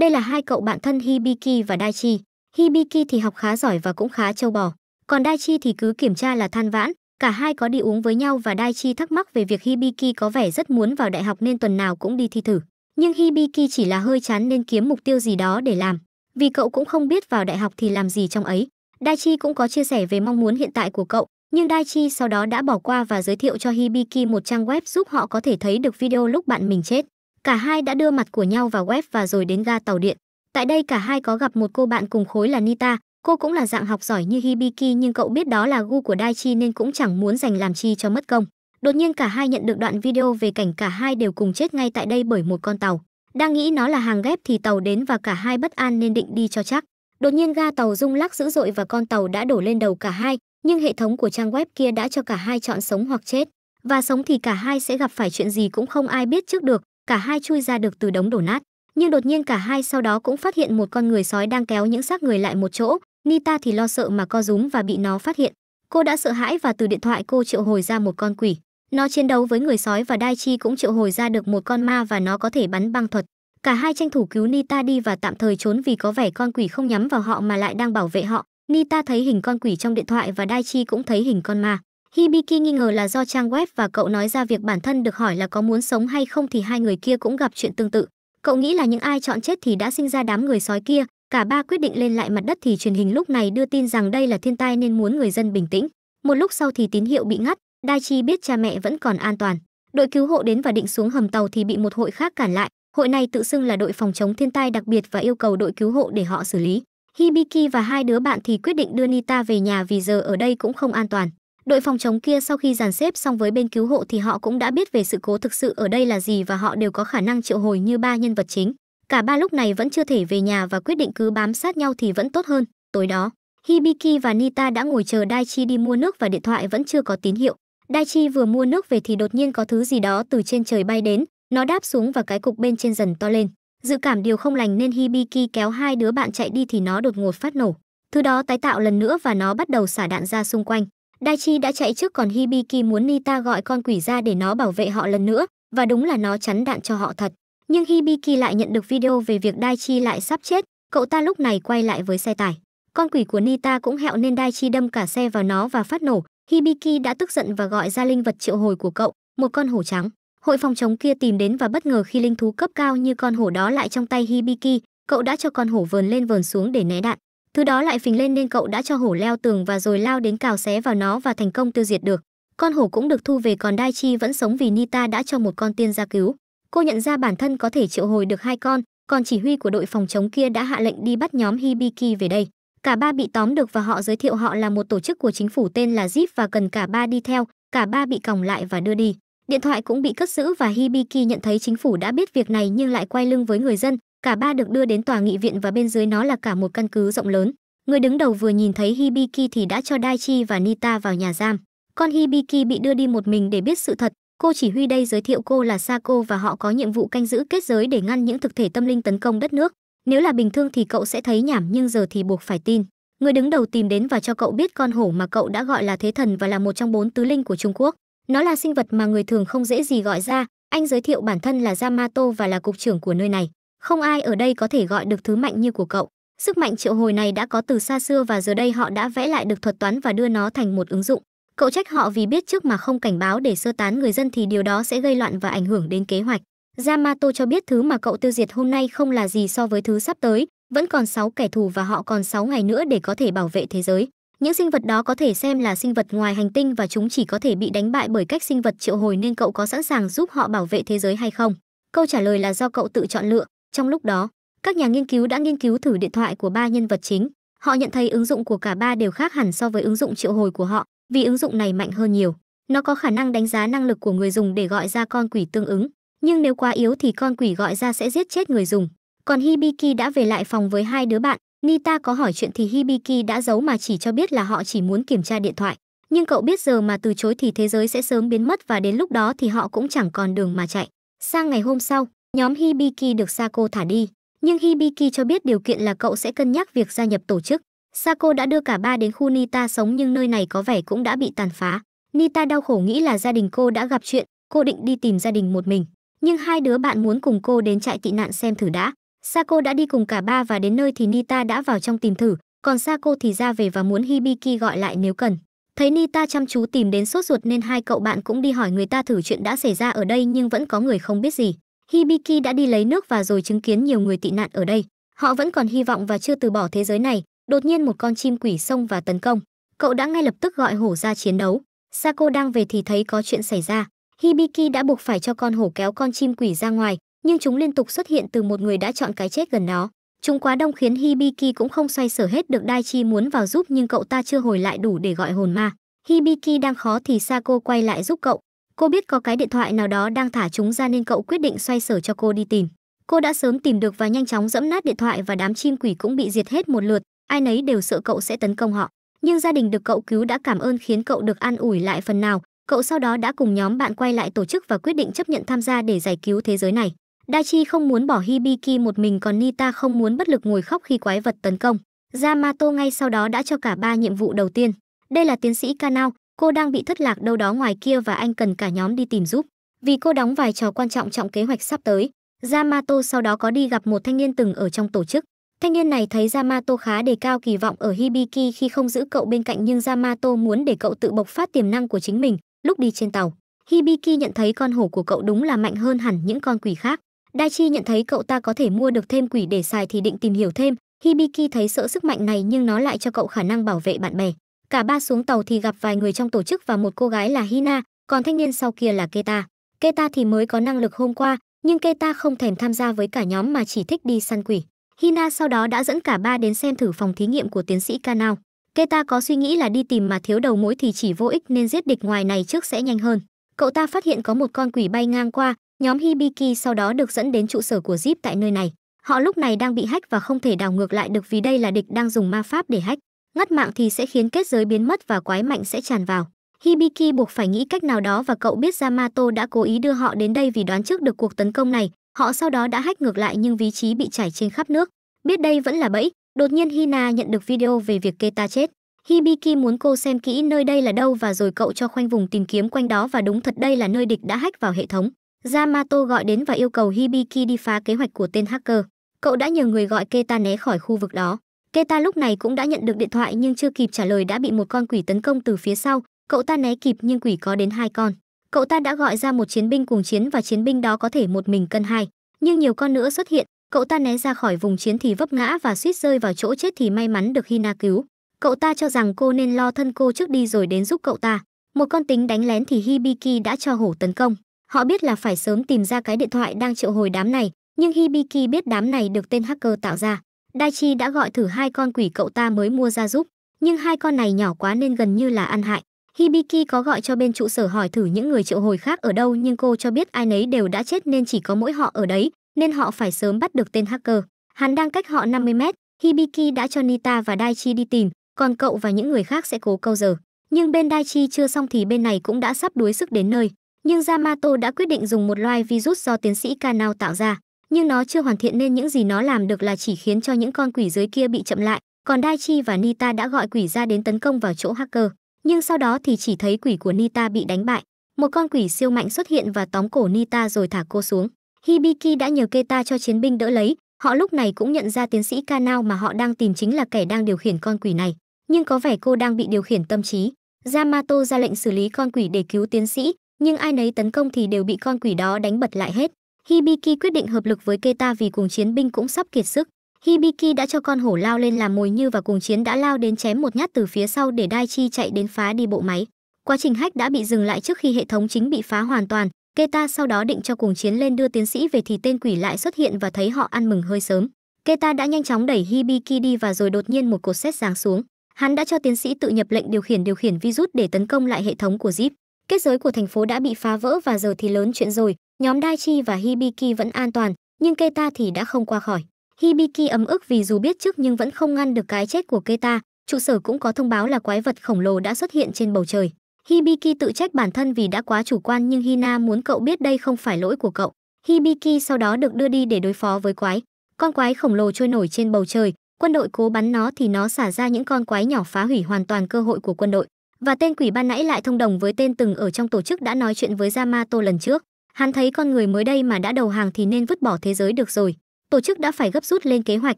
Đây là hai cậu bạn thân Hibiki và Daichi. Hibiki thì học khá giỏi và cũng khá châu bò. Còn Daichi thì cứ kiểm tra là than vãn. Cả hai có đi uống với nhau và Daichi thắc mắc về việc Hibiki có vẻ rất muốn vào đại học nên tuần nào cũng đi thi thử. Nhưng Hibiki chỉ là hơi chán nên kiếm mục tiêu gì đó để làm. Vì cậu cũng không biết vào đại học thì làm gì trong ấy. Daichi cũng có chia sẻ về mong muốn hiện tại của cậu, nhưng Daichi sau đó đã bỏ qua và giới thiệu cho Hibiki một trang web giúp họ có thể thấy được video lúc bạn mình chết. Cả hai đã đưa mặt của nhau vào web và rồi đến ga tàu điện. Tại đây cả hai có gặp một cô bạn cùng khối là Nita, cô cũng là dạng học giỏi như Hibiki nhưng cậu biết đó là gu của Daichi nên cũng chẳng muốn dành làm chi cho mất công. Đột nhiên cả hai nhận được đoạn video về cảnh cả hai đều cùng chết ngay tại đây bởi một con tàu. Đang nghĩ nó là hàng ghép thì tàu đến và cả hai bất an nên định đi cho chắc. Đột nhiên ga tàu rung lắc dữ dội và con tàu đã đổ lên đầu cả hai, nhưng hệ thống của trang web kia đã cho cả hai chọn sống hoặc chết. Và sống thì cả hai sẽ gặp phải chuyện gì cũng không ai biết trước được, cả hai chui ra được từ đống đổ nát nhưng đột nhiên cả hai sau đó cũng phát hiện một con người sói đang kéo những xác người lại một chỗ nita thì lo sợ mà co rúm và bị nó phát hiện cô đã sợ hãi và từ điện thoại cô triệu hồi ra một con quỷ nó chiến đấu với người sói và Dai Chi cũng triệu hồi ra được một con ma và nó có thể bắn băng thuật. Cả hai tranh thủ cứu Nita đi và tạm thời trốn vì có vẻ con quỷ không nhắm vào họ mà lại đang bảo vệ họ. Nita thấy hình con quỷ trong điện thoại và Dai Chi cũng thấy hình con ma. Hibiki nghi ngờ là do trang web và cậu nói ra việc bản thân được hỏi là có muốn sống hay không thì hai người kia cũng gặp chuyện tương tự. Cậu nghĩ là những ai chọn chết thì đã sinh ra đám người sói kia, cả ba quyết định lên lại mặt đất thì truyền hình lúc này đưa tin rằng đây là thiên tai nên muốn người dân bình tĩnh. Một lúc sau thì tín hiệu bị ngắt, Daichi biết cha mẹ vẫn còn an toàn. Đội cứu hộ đến và định xuống hầm tàu thì bị một hội khác cản lại. Hội này tự xưng là đội phòng chống thiên tai đặc biệt và yêu cầu đội cứu hộ để họ xử lý. Hibiki và hai đứa bạn thì quyết định đưa Nita về nhà vì giờ ở đây cũng không an toàn. Đội phòng chống kia sau khi dàn xếp xong với bên cứu hộ thì họ cũng đã biết về sự cố thực sự ở đây là gì và họ đều có khả năng triệu hồi như ba nhân vật chính. Cả ba lúc này vẫn chưa thể về nhà và quyết định cứ bám sát nhau thì vẫn tốt hơn. Tối đó, Hibiki và Nita đã ngồi chờ Daichi đi mua nước và điện thoại vẫn chưa có tín hiệu. Daichi vừa mua nước về thì đột nhiên có thứ gì đó từ trên trời bay đến, nó đáp xuống và cái cục bên trên dần to lên. Dự cảm điều không lành nên Hibiki kéo hai đứa bạn chạy đi thì nó đột ngột phát nổ. Thứ đó tái tạo lần nữa và nó bắt đầu xả đạn ra xung quanh. Daichi đã chạy trước còn Hibiki muốn Nita gọi con quỷ ra để nó bảo vệ họ lần nữa, và đúng là nó chắn đạn cho họ thật. Nhưng Hibiki lại nhận được video về việc Daichi lại sắp chết, cậu ta lúc này quay lại với xe tải. Con quỷ của Nita cũng hẹo nên Daichi đâm cả xe vào nó và phát nổ. Hibiki đã tức giận và gọi ra linh vật triệu hồi của cậu, một con hổ trắng. Hội phòng chống kia tìm đến và bất ngờ khi linh thú cấp cao như con hổ đó lại trong tay Hibiki, cậu đã cho con hổ vờn lên vờn xuống để né đạn. Thứ đó lại phình lên nên cậu đã cho hổ leo tường và rồi lao đến cào xé vào nó và thành công tiêu diệt được. Con hổ cũng được thu về còn Dai Chi vẫn sống vì Nita đã cho một con tiên ra cứu. Cô nhận ra bản thân có thể triệu hồi được hai con, còn chỉ huy của đội phòng chống kia đã hạ lệnh đi bắt nhóm Hibiki về đây. Cả ba bị tóm được và họ giới thiệu họ là một tổ chức của chính phủ tên là Zip và cần cả ba đi theo, cả ba bị còng lại và đưa đi. Điện thoại cũng bị cất giữ và Hibiki nhận thấy chính phủ đã biết việc này nhưng lại quay lưng với người dân, Cả ba được đưa đến tòa nghị viện và bên dưới nó là cả một căn cứ rộng lớn. Người đứng đầu vừa nhìn thấy Hibiki thì đã cho Daichi và Nita vào nhà giam. Con Hibiki bị đưa đi một mình để biết sự thật. Cô chỉ huy đây giới thiệu cô là Sako và họ có nhiệm vụ canh giữ kết giới để ngăn những thực thể tâm linh tấn công đất nước. Nếu là bình thường thì cậu sẽ thấy nhảm nhưng giờ thì buộc phải tin. Người đứng đầu tìm đến và cho cậu biết con hổ mà cậu đã gọi là thế thần và là một trong bốn tứ linh của Trung Quốc. Nó là sinh vật mà người thường không dễ gì gọi ra. Anh giới thiệu bản thân là Yamato và là cục trưởng của nơi này. Không ai ở đây có thể gọi được thứ mạnh như của cậu. Sức mạnh triệu hồi này đã có từ xa xưa và giờ đây họ đã vẽ lại được thuật toán và đưa nó thành một ứng dụng. Cậu trách họ vì biết trước mà không cảnh báo để sơ tán người dân thì điều đó sẽ gây loạn và ảnh hưởng đến kế hoạch. Yamato cho biết thứ mà cậu tiêu diệt hôm nay không là gì so với thứ sắp tới, vẫn còn 6 kẻ thù và họ còn 6 ngày nữa để có thể bảo vệ thế giới. Những sinh vật đó có thể xem là sinh vật ngoài hành tinh và chúng chỉ có thể bị đánh bại bởi cách sinh vật triệu hồi nên cậu có sẵn sàng giúp họ bảo vệ thế giới hay không? Câu trả lời là do cậu tự chọn lựa. Trong lúc đó, các nhà nghiên cứu đã nghiên cứu thử điện thoại của ba nhân vật chính. Họ nhận thấy ứng dụng của cả ba đều khác hẳn so với ứng dụng triệu hồi của họ, vì ứng dụng này mạnh hơn nhiều. Nó có khả năng đánh giá năng lực của người dùng để gọi ra con quỷ tương ứng, nhưng nếu quá yếu thì con quỷ gọi ra sẽ giết chết người dùng. Còn Hibiki đã về lại phòng với hai đứa bạn, Nita có hỏi chuyện thì Hibiki đã giấu mà chỉ cho biết là họ chỉ muốn kiểm tra điện thoại. Nhưng cậu biết giờ mà từ chối thì thế giới sẽ sớm biến mất và đến lúc đó thì họ cũng chẳng còn đường mà chạy. Sang ngày hôm sau, Nhóm Hibiki được Sako thả đi, nhưng Hibiki cho biết điều kiện là cậu sẽ cân nhắc việc gia nhập tổ chức. Sako đã đưa cả ba đến khu Nita sống nhưng nơi này có vẻ cũng đã bị tàn phá. Nita đau khổ nghĩ là gia đình cô đã gặp chuyện, cô định đi tìm gia đình một mình. Nhưng hai đứa bạn muốn cùng cô đến trại tị nạn xem thử đã. Sako đã đi cùng cả ba và đến nơi thì Nita đã vào trong tìm thử, còn Sako thì ra về và muốn Hibiki gọi lại nếu cần. Thấy Nita chăm chú tìm đến sốt ruột nên hai cậu bạn cũng đi hỏi người ta thử chuyện đã xảy ra ở đây nhưng vẫn có người không biết gì. Hibiki đã đi lấy nước và rồi chứng kiến nhiều người tị nạn ở đây. Họ vẫn còn hy vọng và chưa từ bỏ thế giới này. Đột nhiên một con chim quỷ xông và tấn công. Cậu đã ngay lập tức gọi hổ ra chiến đấu. Sako đang về thì thấy có chuyện xảy ra. Hibiki đã buộc phải cho con hổ kéo con chim quỷ ra ngoài, nhưng chúng liên tục xuất hiện từ một người đã chọn cái chết gần nó. Chúng quá đông khiến Hibiki cũng không xoay sở hết được Dai muốn vào giúp nhưng cậu ta chưa hồi lại đủ để gọi hồn ma. Hibiki đang khó thì Sako quay lại giúp cậu. Cô biết có cái điện thoại nào đó đang thả chúng ra nên cậu quyết định xoay sở cho cô đi tìm. Cô đã sớm tìm được và nhanh chóng dẫm nát điện thoại và đám chim quỷ cũng bị diệt hết một lượt, ai nấy đều sợ cậu sẽ tấn công họ. Nhưng gia đình được cậu cứu đã cảm ơn khiến cậu được an ủi lại phần nào, cậu sau đó đã cùng nhóm bạn quay lại tổ chức và quyết định chấp nhận tham gia để giải cứu thế giới này. Daichi không muốn bỏ Hibiki một mình còn Nita không muốn bất lực ngồi khóc khi quái vật tấn công. Yamato ngay sau đó đã cho cả ba nhiệm vụ đầu tiên. Đây là tiến sĩ Kanao, cô đang bị thất lạc đâu đó ngoài kia và anh cần cả nhóm đi tìm giúp. Vì cô đóng vai trò quan trọng trong kế hoạch sắp tới, Yamato sau đó có đi gặp một thanh niên từng ở trong tổ chức. Thanh niên này thấy Yamato khá đề cao kỳ vọng ở Hibiki khi không giữ cậu bên cạnh nhưng Yamato muốn để cậu tự bộc phát tiềm năng của chính mình lúc đi trên tàu. Hibiki nhận thấy con hổ của cậu đúng là mạnh hơn hẳn những con quỷ khác. Daichi nhận thấy cậu ta có thể mua được thêm quỷ để xài thì định tìm hiểu thêm. Hibiki thấy sợ sức mạnh này nhưng nó lại cho cậu khả năng bảo vệ bạn bè cả ba xuống tàu thì gặp vài người trong tổ chức và một cô gái là hina còn thanh niên sau kia là keta keta thì mới có năng lực hôm qua nhưng keta không thèm tham gia với cả nhóm mà chỉ thích đi săn quỷ hina sau đó đã dẫn cả ba đến xem thử phòng thí nghiệm của tiến sĩ kanao keta có suy nghĩ là đi tìm mà thiếu đầu mối thì chỉ vô ích nên giết địch ngoài này trước sẽ nhanh hơn cậu ta phát hiện có một con quỷ bay ngang qua nhóm hibiki sau đó được dẫn đến trụ sở của Zip tại nơi này họ lúc này đang bị hách và không thể đảo ngược lại được vì đây là địch đang dùng ma pháp để hách ngắt mạng thì sẽ khiến kết giới biến mất và quái mạnh sẽ tràn vào. Hibiki buộc phải nghĩ cách nào đó và cậu biết Yamato đã cố ý đưa họ đến đây vì đoán trước được cuộc tấn công này, họ sau đó đã hách ngược lại nhưng vị trí bị chảy trên khắp nước. Biết đây vẫn là bẫy, đột nhiên Hina nhận được video về việc Keta chết. Hibiki muốn cô xem kỹ nơi đây là đâu và rồi cậu cho khoanh vùng tìm kiếm quanh đó và đúng thật đây là nơi địch đã hách vào hệ thống. Yamato gọi đến và yêu cầu Hibiki đi phá kế hoạch của tên hacker. Cậu đã nhờ người gọi Keta né khỏi khu vực đó. Keta lúc này cũng đã nhận được điện thoại nhưng chưa kịp trả lời đã bị một con quỷ tấn công từ phía sau, cậu ta né kịp nhưng quỷ có đến hai con. Cậu ta đã gọi ra một chiến binh cùng chiến và chiến binh đó có thể một mình cân hai, nhưng nhiều con nữa xuất hiện, cậu ta né ra khỏi vùng chiến thì vấp ngã và suýt rơi vào chỗ chết thì may mắn được Hina cứu. Cậu ta cho rằng cô nên lo thân cô trước đi rồi đến giúp cậu ta. Một con tính đánh lén thì Hibiki đã cho hổ tấn công. Họ biết là phải sớm tìm ra cái điện thoại đang triệu hồi đám này, nhưng Hibiki biết đám này được tên hacker tạo ra. Daichi đã gọi thử hai con quỷ cậu ta mới mua ra giúp, nhưng hai con này nhỏ quá nên gần như là ăn hại. Hibiki có gọi cho bên trụ sở hỏi thử những người triệu hồi khác ở đâu nhưng cô cho biết ai nấy đều đã chết nên chỉ có mỗi họ ở đấy, nên họ phải sớm bắt được tên hacker. Hắn đang cách họ 50 mét, Hibiki đã cho Nita và Daichi đi tìm, còn cậu và những người khác sẽ cố câu giờ. Nhưng bên Daichi chưa xong thì bên này cũng đã sắp đuối sức đến nơi. Nhưng Yamato đã quyết định dùng một loài virus do tiến sĩ Kanao tạo ra nhưng nó chưa hoàn thiện nên những gì nó làm được là chỉ khiến cho những con quỷ dưới kia bị chậm lại còn Daichi và Nita đã gọi quỷ ra đến tấn công vào chỗ hacker nhưng sau đó thì chỉ thấy quỷ của Nita bị đánh bại một con quỷ siêu mạnh xuất hiện và tóm cổ Nita rồi thả cô xuống Hibiki đã nhờ Keta cho chiến binh đỡ lấy họ lúc này cũng nhận ra tiến sĩ Kanao mà họ đang tìm chính là kẻ đang điều khiển con quỷ này nhưng có vẻ cô đang bị điều khiển tâm trí Yamato ra lệnh xử lý con quỷ để cứu tiến sĩ nhưng ai nấy tấn công thì đều bị con quỷ đó đánh bật lại hết Hibiki quyết định hợp lực với Keta vì cùng chiến binh cũng sắp kiệt sức. Hibiki đã cho con hổ lao lên làm mồi như và cùng chiến đã lao đến chém một nhát từ phía sau để Daichi chạy đến phá đi bộ máy. Quá trình hách đã bị dừng lại trước khi hệ thống chính bị phá hoàn toàn. Keta sau đó định cho cùng chiến lên đưa tiến sĩ về thì tên quỷ lại xuất hiện và thấy họ ăn mừng hơi sớm. Keta đã nhanh chóng đẩy Hibiki đi và rồi đột nhiên một cột xét giáng xuống. Hắn đã cho tiến sĩ tự nhập lệnh điều khiển điều khiển virus để tấn công lại hệ thống của Zip. Kết giới của thành phố đã bị phá vỡ và giờ thì lớn chuyện rồi, nhóm Daichi và Hibiki vẫn an toàn, nhưng Keta thì đã không qua khỏi. Hibiki ấm ức vì dù biết trước nhưng vẫn không ngăn được cái chết của Keta, trụ sở cũng có thông báo là quái vật khổng lồ đã xuất hiện trên bầu trời. Hibiki tự trách bản thân vì đã quá chủ quan nhưng Hina muốn cậu biết đây không phải lỗi của cậu. Hibiki sau đó được đưa đi để đối phó với quái. Con quái khổng lồ trôi nổi trên bầu trời, quân đội cố bắn nó thì nó xả ra những con quái nhỏ phá hủy hoàn toàn cơ hội của quân đội. Và tên quỷ ban nãy lại thông đồng với tên từng ở trong tổ chức đã nói chuyện với Yamato lần trước hắn thấy con người mới đây mà đã đầu hàng thì nên vứt bỏ thế giới được rồi tổ chức đã phải gấp rút lên kế hoạch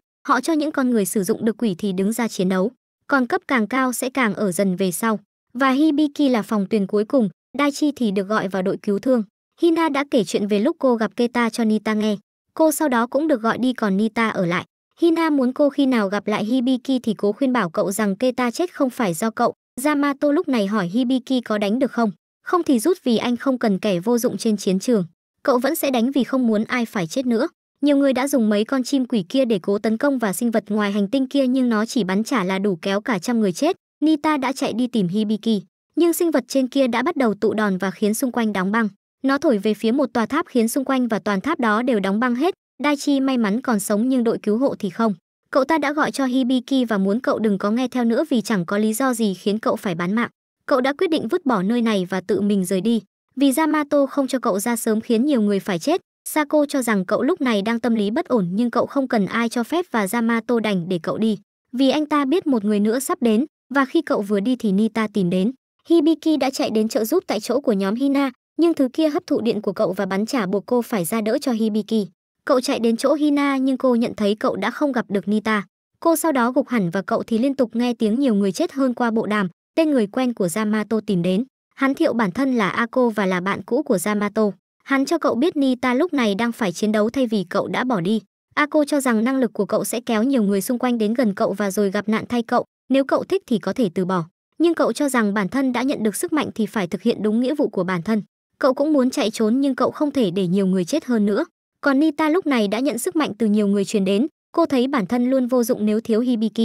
họ cho những con người sử dụng được quỷ thì đứng ra chiến đấu còn cấp càng cao sẽ càng ở dần về sau và hibiki là phòng tuyển cuối cùng daichi thì được gọi vào đội cứu thương hina đã kể chuyện về lúc cô gặp keta cho nita nghe cô sau đó cũng được gọi đi còn nita ở lại hina muốn cô khi nào gặp lại hibiki thì cố khuyên bảo cậu rằng keta chết không phải do cậu yamato lúc này hỏi hibiki có đánh được không không thì rút vì anh không cần kẻ vô dụng trên chiến trường cậu vẫn sẽ đánh vì không muốn ai phải chết nữa nhiều người đã dùng mấy con chim quỷ kia để cố tấn công và sinh vật ngoài hành tinh kia nhưng nó chỉ bắn trả là đủ kéo cả trăm người chết nita đã chạy đi tìm hibiki nhưng sinh vật trên kia đã bắt đầu tụ đòn và khiến xung quanh đóng băng nó thổi về phía một tòa tháp khiến xung quanh và toàn tháp đó đều đóng băng hết daichi may mắn còn sống nhưng đội cứu hộ thì không cậu ta đã gọi cho hibiki và muốn cậu đừng có nghe theo nữa vì chẳng có lý do gì khiến cậu phải bán mạng cậu đã quyết định vứt bỏ nơi này và tự mình rời đi. Vì Yamato không cho cậu ra sớm khiến nhiều người phải chết, Sako cho rằng cậu lúc này đang tâm lý bất ổn nhưng cậu không cần ai cho phép và Yamato đành để cậu đi. Vì anh ta biết một người nữa sắp đến, và khi cậu vừa đi thì Nita tìm đến. Hibiki đã chạy đến trợ giúp tại chỗ của nhóm Hina, nhưng thứ kia hấp thụ điện của cậu và bắn trả buộc cô phải ra đỡ cho Hibiki. Cậu chạy đến chỗ Hina nhưng cô nhận thấy cậu đã không gặp được Nita. Cô sau đó gục hẳn và cậu thì liên tục nghe tiếng nhiều người chết hơn qua bộ đàm, tên người quen của Yamato tìm đến. Hắn thiệu bản thân là Ako và là bạn cũ của Yamato. Hắn cho cậu biết Nita lúc này đang phải chiến đấu thay vì cậu đã bỏ đi. Ako cho rằng năng lực của cậu sẽ kéo nhiều người xung quanh đến gần cậu và rồi gặp nạn thay cậu, nếu cậu thích thì có thể từ bỏ. Nhưng cậu cho rằng bản thân đã nhận được sức mạnh thì phải thực hiện đúng nghĩa vụ của bản thân. Cậu cũng muốn chạy trốn nhưng cậu không thể để nhiều người chết hơn nữa. Còn Nita lúc này đã nhận sức mạnh từ nhiều người truyền đến, cô thấy bản thân luôn vô dụng nếu thiếu Hibiki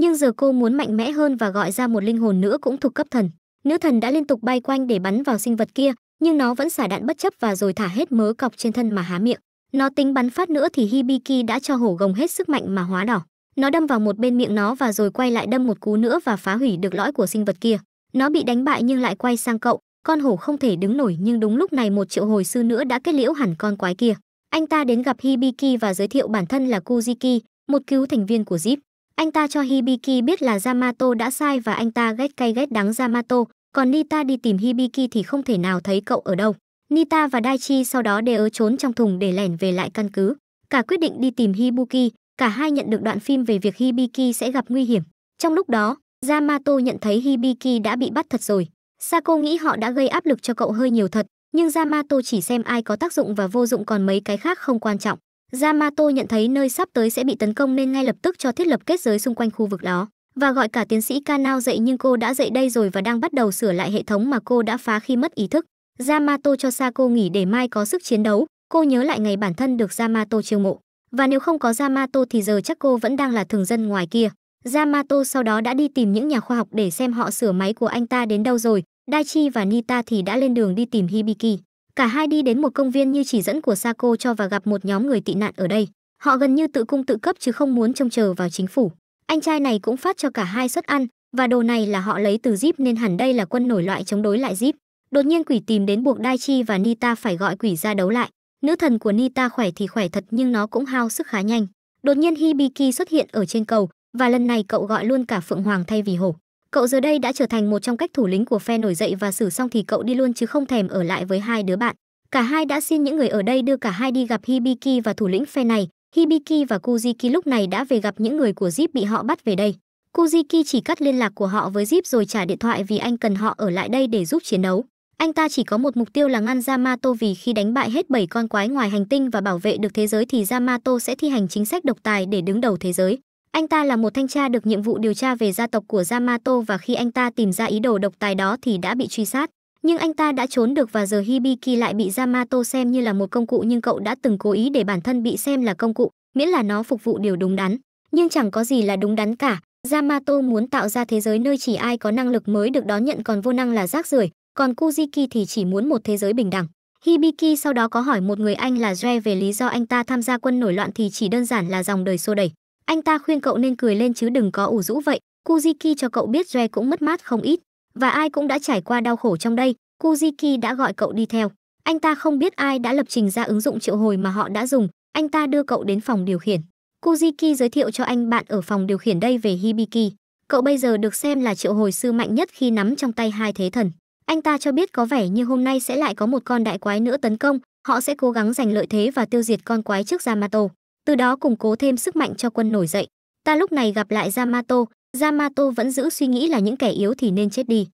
nhưng giờ cô muốn mạnh mẽ hơn và gọi ra một linh hồn nữa cũng thuộc cấp thần. Nữ thần đã liên tục bay quanh để bắn vào sinh vật kia, nhưng nó vẫn xả đạn bất chấp và rồi thả hết mớ cọc trên thân mà há miệng. Nó tính bắn phát nữa thì Hibiki đã cho hổ gồng hết sức mạnh mà hóa đỏ. Nó đâm vào một bên miệng nó và rồi quay lại đâm một cú nữa và phá hủy được lõi của sinh vật kia. Nó bị đánh bại nhưng lại quay sang cậu, con hổ không thể đứng nổi nhưng đúng lúc này một triệu hồi sư nữa đã kết liễu hẳn con quái kia. Anh ta đến gặp Hibiki và giới thiệu bản thân là Kuziki, một cứu thành viên của Zip. Anh ta cho Hibiki biết là Yamato đã sai và anh ta ghét cay ghét đắng Yamato, còn Nita đi tìm Hibiki thì không thể nào thấy cậu ở đâu. Nita và Daichi sau đó đều trốn trong thùng để lẻn về lại căn cứ. Cả quyết định đi tìm Hibuki, cả hai nhận được đoạn phim về việc Hibiki sẽ gặp nguy hiểm. Trong lúc đó, Yamato nhận thấy Hibiki đã bị bắt thật rồi. Sako nghĩ họ đã gây áp lực cho cậu hơi nhiều thật, nhưng Yamato chỉ xem ai có tác dụng và vô dụng còn mấy cái khác không quan trọng. Yamato nhận thấy nơi sắp tới sẽ bị tấn công nên ngay lập tức cho thiết lập kết giới xung quanh khu vực đó và gọi cả tiến sĩ Kanao dậy nhưng cô đã dậy đây rồi và đang bắt đầu sửa lại hệ thống mà cô đã phá khi mất ý thức. Yamato cho Sako nghỉ để mai có sức chiến đấu. Cô nhớ lại ngày bản thân được Yamato chiêu mộ. Và nếu không có Yamato thì giờ chắc cô vẫn đang là thường dân ngoài kia. Yamato sau đó đã đi tìm những nhà khoa học để xem họ sửa máy của anh ta đến đâu rồi. Daichi và Nita thì đã lên đường đi tìm Hibiki. Cả hai đi đến một công viên như chỉ dẫn của Sako cho và gặp một nhóm người tị nạn ở đây. Họ gần như tự cung tự cấp chứ không muốn trông chờ vào chính phủ. Anh trai này cũng phát cho cả hai suất ăn, và đồ này là họ lấy từ Jeep nên hẳn đây là quân nổi loại chống đối lại Jeep. Đột nhiên quỷ tìm đến buộc Dai Chi và Nita phải gọi quỷ ra đấu lại. Nữ thần của Nita khỏe thì khỏe thật nhưng nó cũng hao sức khá nhanh. Đột nhiên Hibiki xuất hiện ở trên cầu, và lần này cậu gọi luôn cả Phượng Hoàng thay vì hổ. Cậu giờ đây đã trở thành một trong cách thủ lĩnh của phe nổi dậy và xử xong thì cậu đi luôn chứ không thèm ở lại với hai đứa bạn. Cả hai đã xin những người ở đây đưa cả hai đi gặp Hibiki và thủ lĩnh phe này. Hibiki và Kujiki lúc này đã về gặp những người của Jeep bị họ bắt về đây. Kujiki chỉ cắt liên lạc của họ với Jeep rồi trả điện thoại vì anh cần họ ở lại đây để giúp chiến đấu. Anh ta chỉ có một mục tiêu là ngăn Yamato vì khi đánh bại hết 7 con quái ngoài hành tinh và bảo vệ được thế giới thì Yamato sẽ thi hành chính sách độc tài để đứng đầu thế giới. Anh ta là một thanh tra được nhiệm vụ điều tra về gia tộc của Yamato và khi anh ta tìm ra ý đồ độc tài đó thì đã bị truy sát. Nhưng anh ta đã trốn được và giờ Hibiki lại bị Yamato xem như là một công cụ nhưng cậu đã từng cố ý để bản thân bị xem là công cụ, miễn là nó phục vụ điều đúng đắn. Nhưng chẳng có gì là đúng đắn cả. Yamato muốn tạo ra thế giới nơi chỉ ai có năng lực mới được đón nhận còn vô năng là rác rưởi, còn Kujiki thì chỉ muốn một thế giới bình đẳng. Hibiki sau đó có hỏi một người anh là Joe về lý do anh ta tham gia quân nổi loạn thì chỉ đơn giản là dòng đời xô đẩy. Anh ta khuyên cậu nên cười lên chứ đừng có ủ rũ vậy. Kuziki cho cậu biết Joe cũng mất mát không ít và ai cũng đã trải qua đau khổ trong đây. Kuziki đã gọi cậu đi theo. Anh ta không biết ai đã lập trình ra ứng dụng triệu hồi mà họ đã dùng. Anh ta đưa cậu đến phòng điều khiển. Kuziki giới thiệu cho anh bạn ở phòng điều khiển đây về Hibiki. Cậu bây giờ được xem là triệu hồi sư mạnh nhất khi nắm trong tay hai thế thần. Anh ta cho biết có vẻ như hôm nay sẽ lại có một con đại quái nữa tấn công, họ sẽ cố gắng giành lợi thế và tiêu diệt con quái trước Yamato từ đó củng cố thêm sức mạnh cho quân nổi dậy. Ta lúc này gặp lại Yamato, Yamato vẫn giữ suy nghĩ là những kẻ yếu thì nên chết đi.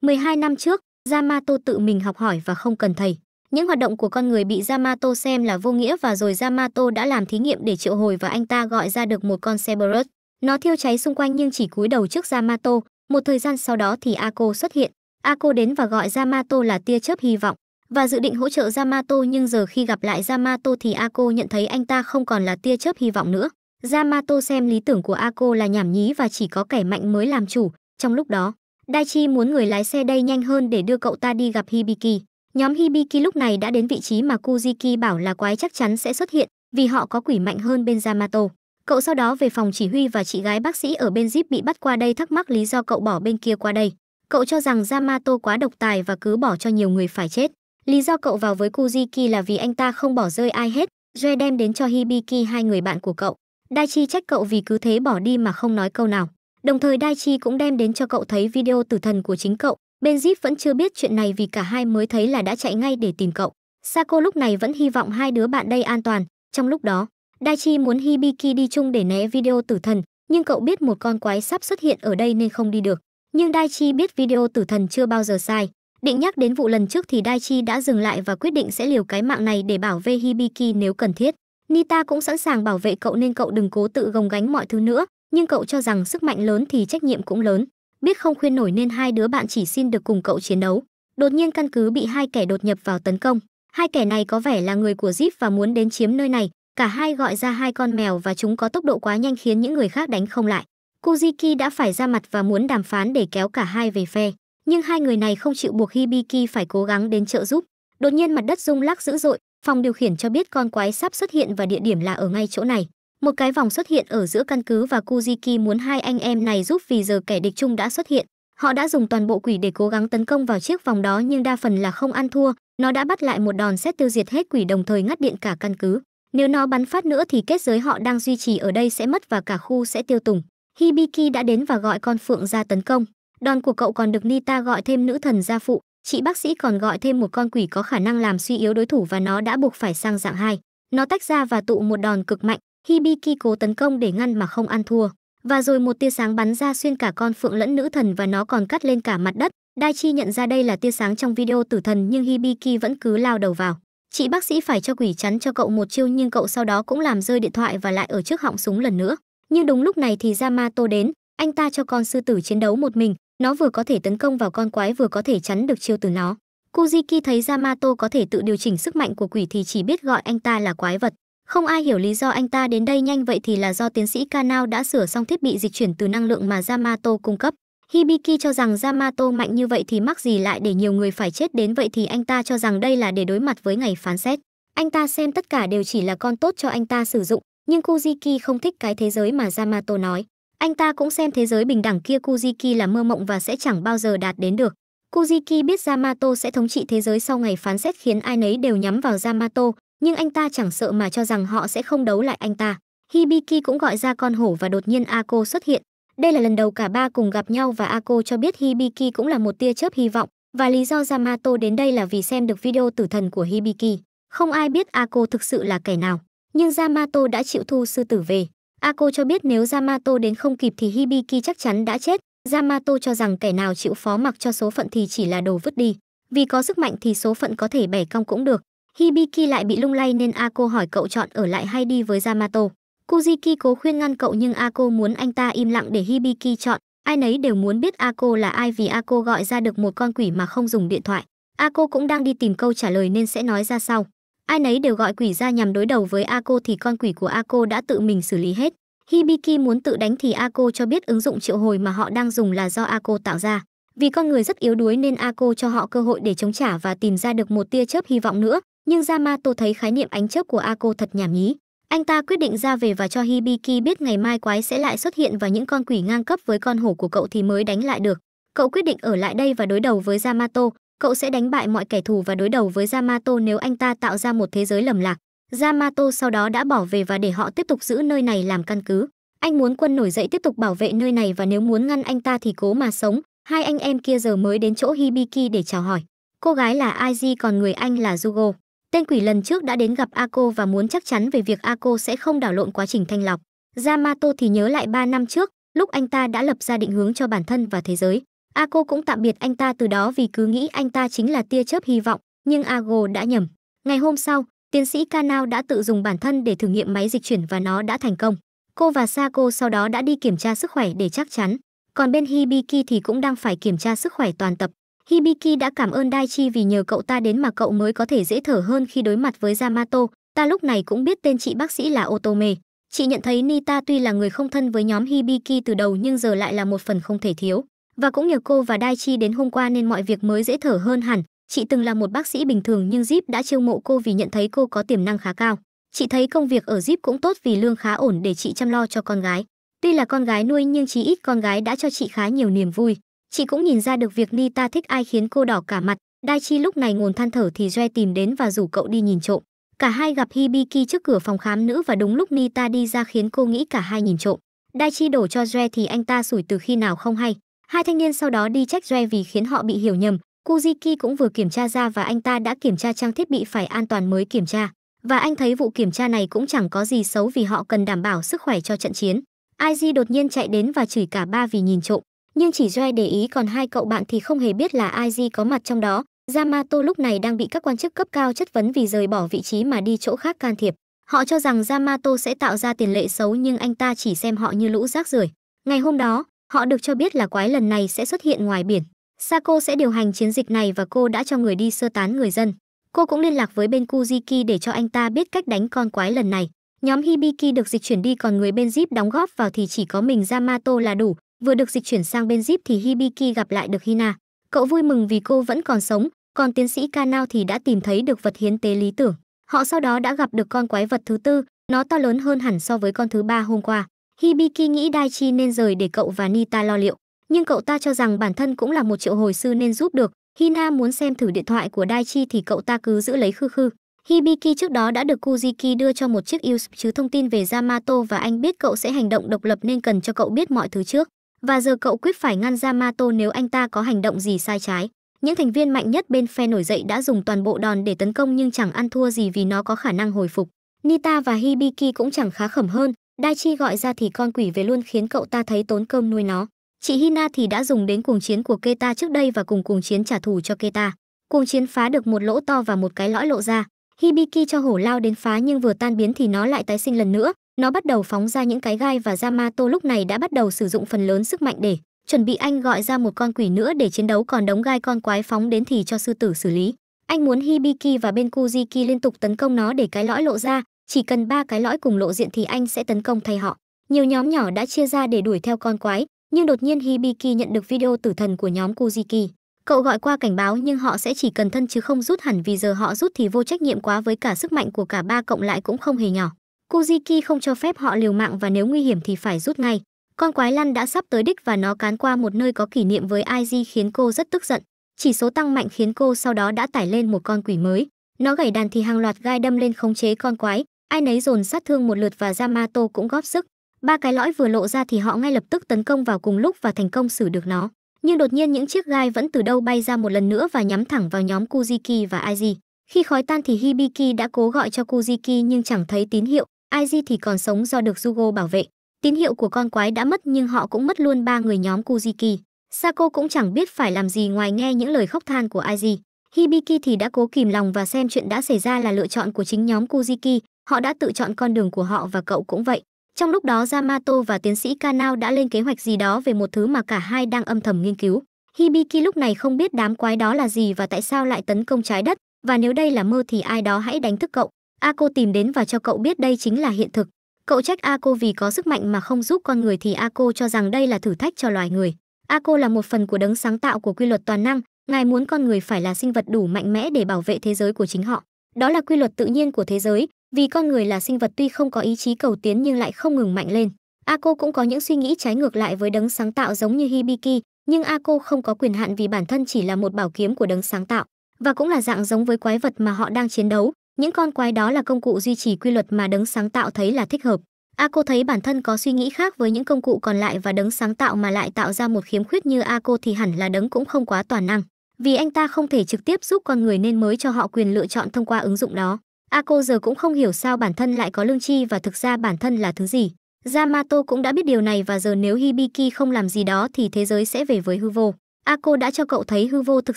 12 năm trước, Yamato tự mình học hỏi và không cần thầy. Những hoạt động của con người bị Yamato xem là vô nghĩa và rồi Yamato đã làm thí nghiệm để triệu hồi và anh ta gọi ra được một con Cerberus. Nó thiêu cháy xung quanh nhưng chỉ cúi đầu trước Yamato. Một thời gian sau đó thì Ako xuất hiện. Ako đến và gọi Yamato là tia chớp hy vọng và dự định hỗ trợ Yamato nhưng giờ khi gặp lại Yamato thì Ako nhận thấy anh ta không còn là tia chớp hy vọng nữa. Yamato xem lý tưởng của Ako là nhảm nhí và chỉ có kẻ mạnh mới làm chủ. Trong lúc đó, Daichi muốn người lái xe đây nhanh hơn để đưa cậu ta đi gặp Hibiki. Nhóm Hibiki lúc này đã đến vị trí mà Kujiki bảo là quái chắc chắn sẽ xuất hiện vì họ có quỷ mạnh hơn bên Yamato. Cậu sau đó về phòng chỉ huy và chị gái bác sĩ ở bên Jeep bị bắt qua đây thắc mắc lý do cậu bỏ bên kia qua đây. Cậu cho rằng Yamato quá độc tài và cứ bỏ cho nhiều người phải chết. Lý do cậu vào với Kujiki là vì anh ta không bỏ rơi ai hết, Joe đem đến cho Hibiki hai người bạn của cậu. Daichi trách cậu vì cứ thế bỏ đi mà không nói câu nào. Đồng thời Daichi cũng đem đến cho cậu thấy video tử thần của chính cậu. Bên Benjit vẫn chưa biết chuyện này vì cả hai mới thấy là đã chạy ngay để tìm cậu. Sako lúc này vẫn hy vọng hai đứa bạn đây an toàn. Trong lúc đó, Daichi muốn Hibiki đi chung để né video tử thần, nhưng cậu biết một con quái sắp xuất hiện ở đây nên không đi được. Nhưng Daichi biết video tử thần chưa bao giờ sai. Định nhắc đến vụ lần trước thì Daichi đã dừng lại và quyết định sẽ liều cái mạng này để bảo vệ Hibiki nếu cần thiết. Nita cũng sẵn sàng bảo vệ cậu nên cậu đừng cố tự gồng gánh mọi thứ nữa, nhưng cậu cho rằng sức mạnh lớn thì trách nhiệm cũng lớn. Biết không khuyên nổi nên hai đứa bạn chỉ xin được cùng cậu chiến đấu. Đột nhiên căn cứ bị hai kẻ đột nhập vào tấn công. Hai kẻ này có vẻ là người của Zip và muốn đến chiếm nơi này. Cả hai gọi ra hai con mèo và chúng có tốc độ quá nhanh khiến những người khác đánh không lại. Kuziki đã phải ra mặt và muốn đàm phán để kéo cả hai về phe nhưng hai người này không chịu buộc Hibiki phải cố gắng đến trợ giúp. Đột nhiên mặt đất rung lắc dữ dội, phòng điều khiển cho biết con quái sắp xuất hiện và địa điểm là ở ngay chỗ này. Một cái vòng xuất hiện ở giữa căn cứ và Kuziki muốn hai anh em này giúp vì giờ kẻ địch chung đã xuất hiện. Họ đã dùng toàn bộ quỷ để cố gắng tấn công vào chiếc vòng đó nhưng đa phần là không ăn thua, nó đã bắt lại một đòn xét tiêu diệt hết quỷ đồng thời ngắt điện cả căn cứ. Nếu nó bắn phát nữa thì kết giới họ đang duy trì ở đây sẽ mất và cả khu sẽ tiêu tùng. Hibiki đã đến và gọi con phượng ra tấn công. Đòn của cậu còn được Nita gọi thêm nữ thần gia phụ, chị bác sĩ còn gọi thêm một con quỷ có khả năng làm suy yếu đối thủ và nó đã buộc phải sang dạng 2. Nó tách ra và tụ một đòn cực mạnh, Hibiki cố tấn công để ngăn mà không ăn thua. Và rồi một tia sáng bắn ra xuyên cả con phượng lẫn nữ thần và nó còn cắt lên cả mặt đất. Daichi nhận ra đây là tia sáng trong video tử thần nhưng Hibiki vẫn cứ lao đầu vào. Chị bác sĩ phải cho quỷ chắn cho cậu một chiêu nhưng cậu sau đó cũng làm rơi điện thoại và lại ở trước họng súng lần nữa. Nhưng đúng lúc này thì Yamato đến, anh ta cho con sư tử chiến đấu một mình, nó vừa có thể tấn công vào con quái vừa có thể chắn được chiêu từ nó. Kujiki thấy Yamato có thể tự điều chỉnh sức mạnh của quỷ thì chỉ biết gọi anh ta là quái vật. Không ai hiểu lý do anh ta đến đây nhanh vậy thì là do tiến sĩ Kanao đã sửa xong thiết bị dịch chuyển từ năng lượng mà Yamato cung cấp. Hibiki cho rằng Yamato mạnh như vậy thì mắc gì lại để nhiều người phải chết đến vậy thì anh ta cho rằng đây là để đối mặt với ngày phán xét. Anh ta xem tất cả đều chỉ là con tốt cho anh ta sử dụng, nhưng Kujiki không thích cái thế giới mà Yamato nói. Anh ta cũng xem thế giới bình đẳng kia Kujiki là mơ mộng và sẽ chẳng bao giờ đạt đến được. Kujiki biết Yamato sẽ thống trị thế giới sau ngày phán xét khiến ai nấy đều nhắm vào Yamato, nhưng anh ta chẳng sợ mà cho rằng họ sẽ không đấu lại anh ta. Hibiki cũng gọi ra con hổ và đột nhiên Ako xuất hiện. Đây là lần đầu cả ba cùng gặp nhau và Ako cho biết Hibiki cũng là một tia chớp hy vọng và lý do Yamato đến đây là vì xem được video tử thần của Hibiki. Không ai biết Ako thực sự là kẻ nào, nhưng Yamato đã chịu thu sư tử về. Ako cho biết nếu Yamato đến không kịp thì Hibiki chắc chắn đã chết. Yamato cho rằng kẻ nào chịu phó mặc cho số phận thì chỉ là đồ vứt đi. Vì có sức mạnh thì số phận có thể bẻ cong cũng được. Hibiki lại bị lung lay nên Ako hỏi cậu chọn ở lại hay đi với Yamato. Kujiki cố khuyên ngăn cậu nhưng Ako muốn anh ta im lặng để Hibiki chọn. Ai nấy đều muốn biết Ako là ai vì Ako gọi ra được một con quỷ mà không dùng điện thoại. Ako cũng đang đi tìm câu trả lời nên sẽ nói ra sau ai nấy đều gọi quỷ ra nhằm đối đầu với Ako thì con quỷ của Ako đã tự mình xử lý hết. Hibiki muốn tự đánh thì Ako cho biết ứng dụng triệu hồi mà họ đang dùng là do Ako tạo ra. Vì con người rất yếu đuối nên Ako cho họ cơ hội để chống trả và tìm ra được một tia chớp hy vọng nữa, nhưng Yamato thấy khái niệm ánh chớp của Ako thật nhảm nhí. Anh ta quyết định ra về và cho Hibiki biết ngày mai quái sẽ lại xuất hiện và những con quỷ ngang cấp với con hổ của cậu thì mới đánh lại được. Cậu quyết định ở lại đây và đối đầu với Yamato, cậu sẽ đánh bại mọi kẻ thù và đối đầu với Yamato nếu anh ta tạo ra một thế giới lầm lạc. Yamato sau đó đã bỏ về và để họ tiếp tục giữ nơi này làm căn cứ. Anh muốn quân nổi dậy tiếp tục bảo vệ nơi này và nếu muốn ngăn anh ta thì cố mà sống. Hai anh em kia giờ mới đến chỗ Hibiki để chào hỏi. Cô gái là Aiji còn người anh là Yugo. Tên quỷ lần trước đã đến gặp Ako và muốn chắc chắn về việc Ako sẽ không đảo lộn quá trình thanh lọc. Yamato thì nhớ lại 3 năm trước, lúc anh ta đã lập ra định hướng cho bản thân và thế giới. Ago cũng tạm biệt anh ta từ đó vì cứ nghĩ anh ta chính là tia chớp hy vọng, nhưng Ago đã nhầm. Ngày hôm sau, tiến sĩ Kanao đã tự dùng bản thân để thử nghiệm máy dịch chuyển và nó đã thành công. Cô và Sako sau đó đã đi kiểm tra sức khỏe để chắc chắn. Còn bên Hibiki thì cũng đang phải kiểm tra sức khỏe toàn tập. Hibiki đã cảm ơn Daichi vì nhờ cậu ta đến mà cậu mới có thể dễ thở hơn khi đối mặt với Yamato. Ta lúc này cũng biết tên chị bác sĩ là Otome. Chị nhận thấy Nita tuy là người không thân với nhóm Hibiki từ đầu nhưng giờ lại là một phần không thể thiếu. Và cũng nhờ cô và Dai Chi đến hôm qua nên mọi việc mới dễ thở hơn hẳn. Chị từng là một bác sĩ bình thường nhưng Zip đã chiêu mộ cô vì nhận thấy cô có tiềm năng khá cao. Chị thấy công việc ở Zip cũng tốt vì lương khá ổn để chị chăm lo cho con gái. Tuy là con gái nuôi nhưng chí ít con gái đã cho chị khá nhiều niềm vui. Chị cũng nhìn ra được việc Nita thích ai khiến cô đỏ cả mặt. Dai Chi lúc này ngồn than thở thì Joe tìm đến và rủ cậu đi nhìn trộm. Cả hai gặp Hibiki trước cửa phòng khám nữ và đúng lúc Nita đi ra khiến cô nghĩ cả hai nhìn trộm. Dai Chi đổ cho Joe thì anh ta sủi từ khi nào không hay. Hai thanh niên sau đó đi trách Joe vì khiến họ bị hiểu nhầm. Kuziki cũng vừa kiểm tra ra và anh ta đã kiểm tra trang thiết bị phải an toàn mới kiểm tra. Và anh thấy vụ kiểm tra này cũng chẳng có gì xấu vì họ cần đảm bảo sức khỏe cho trận chiến. Aiji đột nhiên chạy đến và chửi cả ba vì nhìn trộm. Nhưng chỉ Joe để ý còn hai cậu bạn thì không hề biết là Aiji có mặt trong đó. Yamato lúc này đang bị các quan chức cấp cao chất vấn vì rời bỏ vị trí mà đi chỗ khác can thiệp. Họ cho rằng Yamato sẽ tạo ra tiền lệ xấu nhưng anh ta chỉ xem họ như lũ rác rưởi. Ngày hôm đó, Họ được cho biết là quái lần này sẽ xuất hiện ngoài biển. Sako sẽ điều hành chiến dịch này và cô đã cho người đi sơ tán người dân. Cô cũng liên lạc với bên Kujiki để cho anh ta biết cách đánh con quái lần này. Nhóm Hibiki được dịch chuyển đi còn người bên Zip đóng góp vào thì chỉ có mình Yamato là đủ. Vừa được dịch chuyển sang bên Zip thì Hibiki gặp lại được Hina. Cậu vui mừng vì cô vẫn còn sống, còn tiến sĩ Kanao thì đã tìm thấy được vật hiến tế lý tưởng. Họ sau đó đã gặp được con quái vật thứ tư, nó to lớn hơn hẳn so với con thứ ba hôm qua. Hibiki nghĩ Daichi nên rời để cậu và Nita lo liệu, nhưng cậu ta cho rằng bản thân cũng là một triệu hồi sư nên giúp được. Hina muốn xem thử điện thoại của Daichi thì cậu ta cứ giữ lấy khư khư. Hibiki trước đó đã được Kujiki đưa cho một chiếc USB chứa thông tin về Yamato và anh biết cậu sẽ hành động độc lập nên cần cho cậu biết mọi thứ trước. Và giờ cậu quyết phải ngăn Yamato nếu anh ta có hành động gì sai trái. Những thành viên mạnh nhất bên phe nổi dậy đã dùng toàn bộ đòn để tấn công nhưng chẳng ăn thua gì vì nó có khả năng hồi phục. Nita và Hibiki cũng chẳng khá khẩm hơn, Đai Chi gọi ra thì con quỷ về luôn khiến cậu ta thấy tốn cơm nuôi nó. Chị Hina thì đã dùng đến cuồng chiến của Keta trước đây và cùng cuồng chiến trả thù cho Keta. Cuồng chiến phá được một lỗ to và một cái lõi lộ ra. Hibiki cho hổ lao đến phá nhưng vừa tan biến thì nó lại tái sinh lần nữa. Nó bắt đầu phóng ra những cái gai và Yamato lúc này đã bắt đầu sử dụng phần lớn sức mạnh để chuẩn bị anh gọi ra một con quỷ nữa để chiến đấu còn đống gai con quái phóng đến thì cho sư tử xử lý. Anh muốn Hibiki và bên Kujiki liên tục tấn công nó để cái lõi lộ ra, chỉ cần ba cái lõi cùng lộ diện thì anh sẽ tấn công thay họ nhiều nhóm nhỏ đã chia ra để đuổi theo con quái nhưng đột nhiên hibiki nhận được video tử thần của nhóm kujiki cậu gọi qua cảnh báo nhưng họ sẽ chỉ cần thân chứ không rút hẳn vì giờ họ rút thì vô trách nhiệm quá với cả sức mạnh của cả ba cộng lại cũng không hề nhỏ kujiki không cho phép họ liều mạng và nếu nguy hiểm thì phải rút ngay con quái lăn đã sắp tới đích và nó cán qua một nơi có kỷ niệm với IG khiến cô rất tức giận. Chỉ số tăng mạnh khiến cô sau đó đã tải lên một con quỷ mới. Nó gảy đàn thì hàng loạt gai đâm lên khống chế con quái, ai nấy dồn sát thương một lượt và Yamato cũng góp sức. Ba cái lõi vừa lộ ra thì họ ngay lập tức tấn công vào cùng lúc và thành công xử được nó. Nhưng đột nhiên những chiếc gai vẫn từ đâu bay ra một lần nữa và nhắm thẳng vào nhóm Kuziki và Aiji. Khi khói tan thì Hibiki đã cố gọi cho Kuziki nhưng chẳng thấy tín hiệu, Aiji thì còn sống do được Zugo bảo vệ. Tín hiệu của con quái đã mất nhưng họ cũng mất luôn ba người nhóm Kuziki. Sako cũng chẳng biết phải làm gì ngoài nghe những lời khóc than của Aiji. Hibiki thì đã cố kìm lòng và xem chuyện đã xảy ra là lựa chọn của chính nhóm Kuziki, Họ đã tự chọn con đường của họ và cậu cũng vậy. Trong lúc đó Yamato và tiến sĩ Kanao đã lên kế hoạch gì đó về một thứ mà cả hai đang âm thầm nghiên cứu. Hibiki lúc này không biết đám quái đó là gì và tại sao lại tấn công trái đất, và nếu đây là mơ thì ai đó hãy đánh thức cậu. Ako tìm đến và cho cậu biết đây chính là hiện thực. Cậu trách Ako vì có sức mạnh mà không giúp con người thì Ako cho rằng đây là thử thách cho loài người. Ako là một phần của đấng sáng tạo của quy luật toàn năng, ngài muốn con người phải là sinh vật đủ mạnh mẽ để bảo vệ thế giới của chính họ. Đó là quy luật tự nhiên của thế giới, vì con người là sinh vật tuy không có ý chí cầu tiến nhưng lại không ngừng mạnh lên ako cũng có những suy nghĩ trái ngược lại với đấng sáng tạo giống như hibiki nhưng ako không có quyền hạn vì bản thân chỉ là một bảo kiếm của đấng sáng tạo và cũng là dạng giống với quái vật mà họ đang chiến đấu những con quái đó là công cụ duy trì quy luật mà đấng sáng tạo thấy là thích hợp ako thấy bản thân có suy nghĩ khác với những công cụ còn lại và đấng sáng tạo mà lại tạo ra một khiếm khuyết như ako thì hẳn là đấng cũng không quá toàn năng vì anh ta không thể trực tiếp giúp con người nên mới cho họ quyền lựa chọn thông qua ứng dụng đó A cô giờ cũng không hiểu sao bản thân lại có lương chi và thực ra bản thân là thứ gì. Yamato cũng đã biết điều này và giờ nếu Hibiki không làm gì đó thì thế giới sẽ về với hư vô. A cô đã cho cậu thấy hư vô thực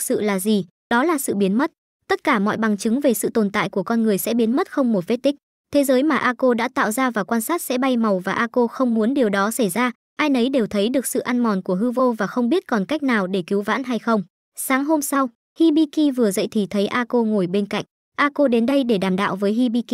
sự là gì, đó là sự biến mất. Tất cả mọi bằng chứng về sự tồn tại của con người sẽ biến mất không một vết tích. Thế giới mà A cô đã tạo ra và quan sát sẽ bay màu và A cô không muốn điều đó xảy ra. Ai nấy đều thấy được sự ăn mòn của hư vô và không biết còn cách nào để cứu vãn hay không. Sáng hôm sau, Hibiki vừa dậy thì thấy A cô ngồi bên cạnh. Ako đến đây để đàm đạo với Hibiki.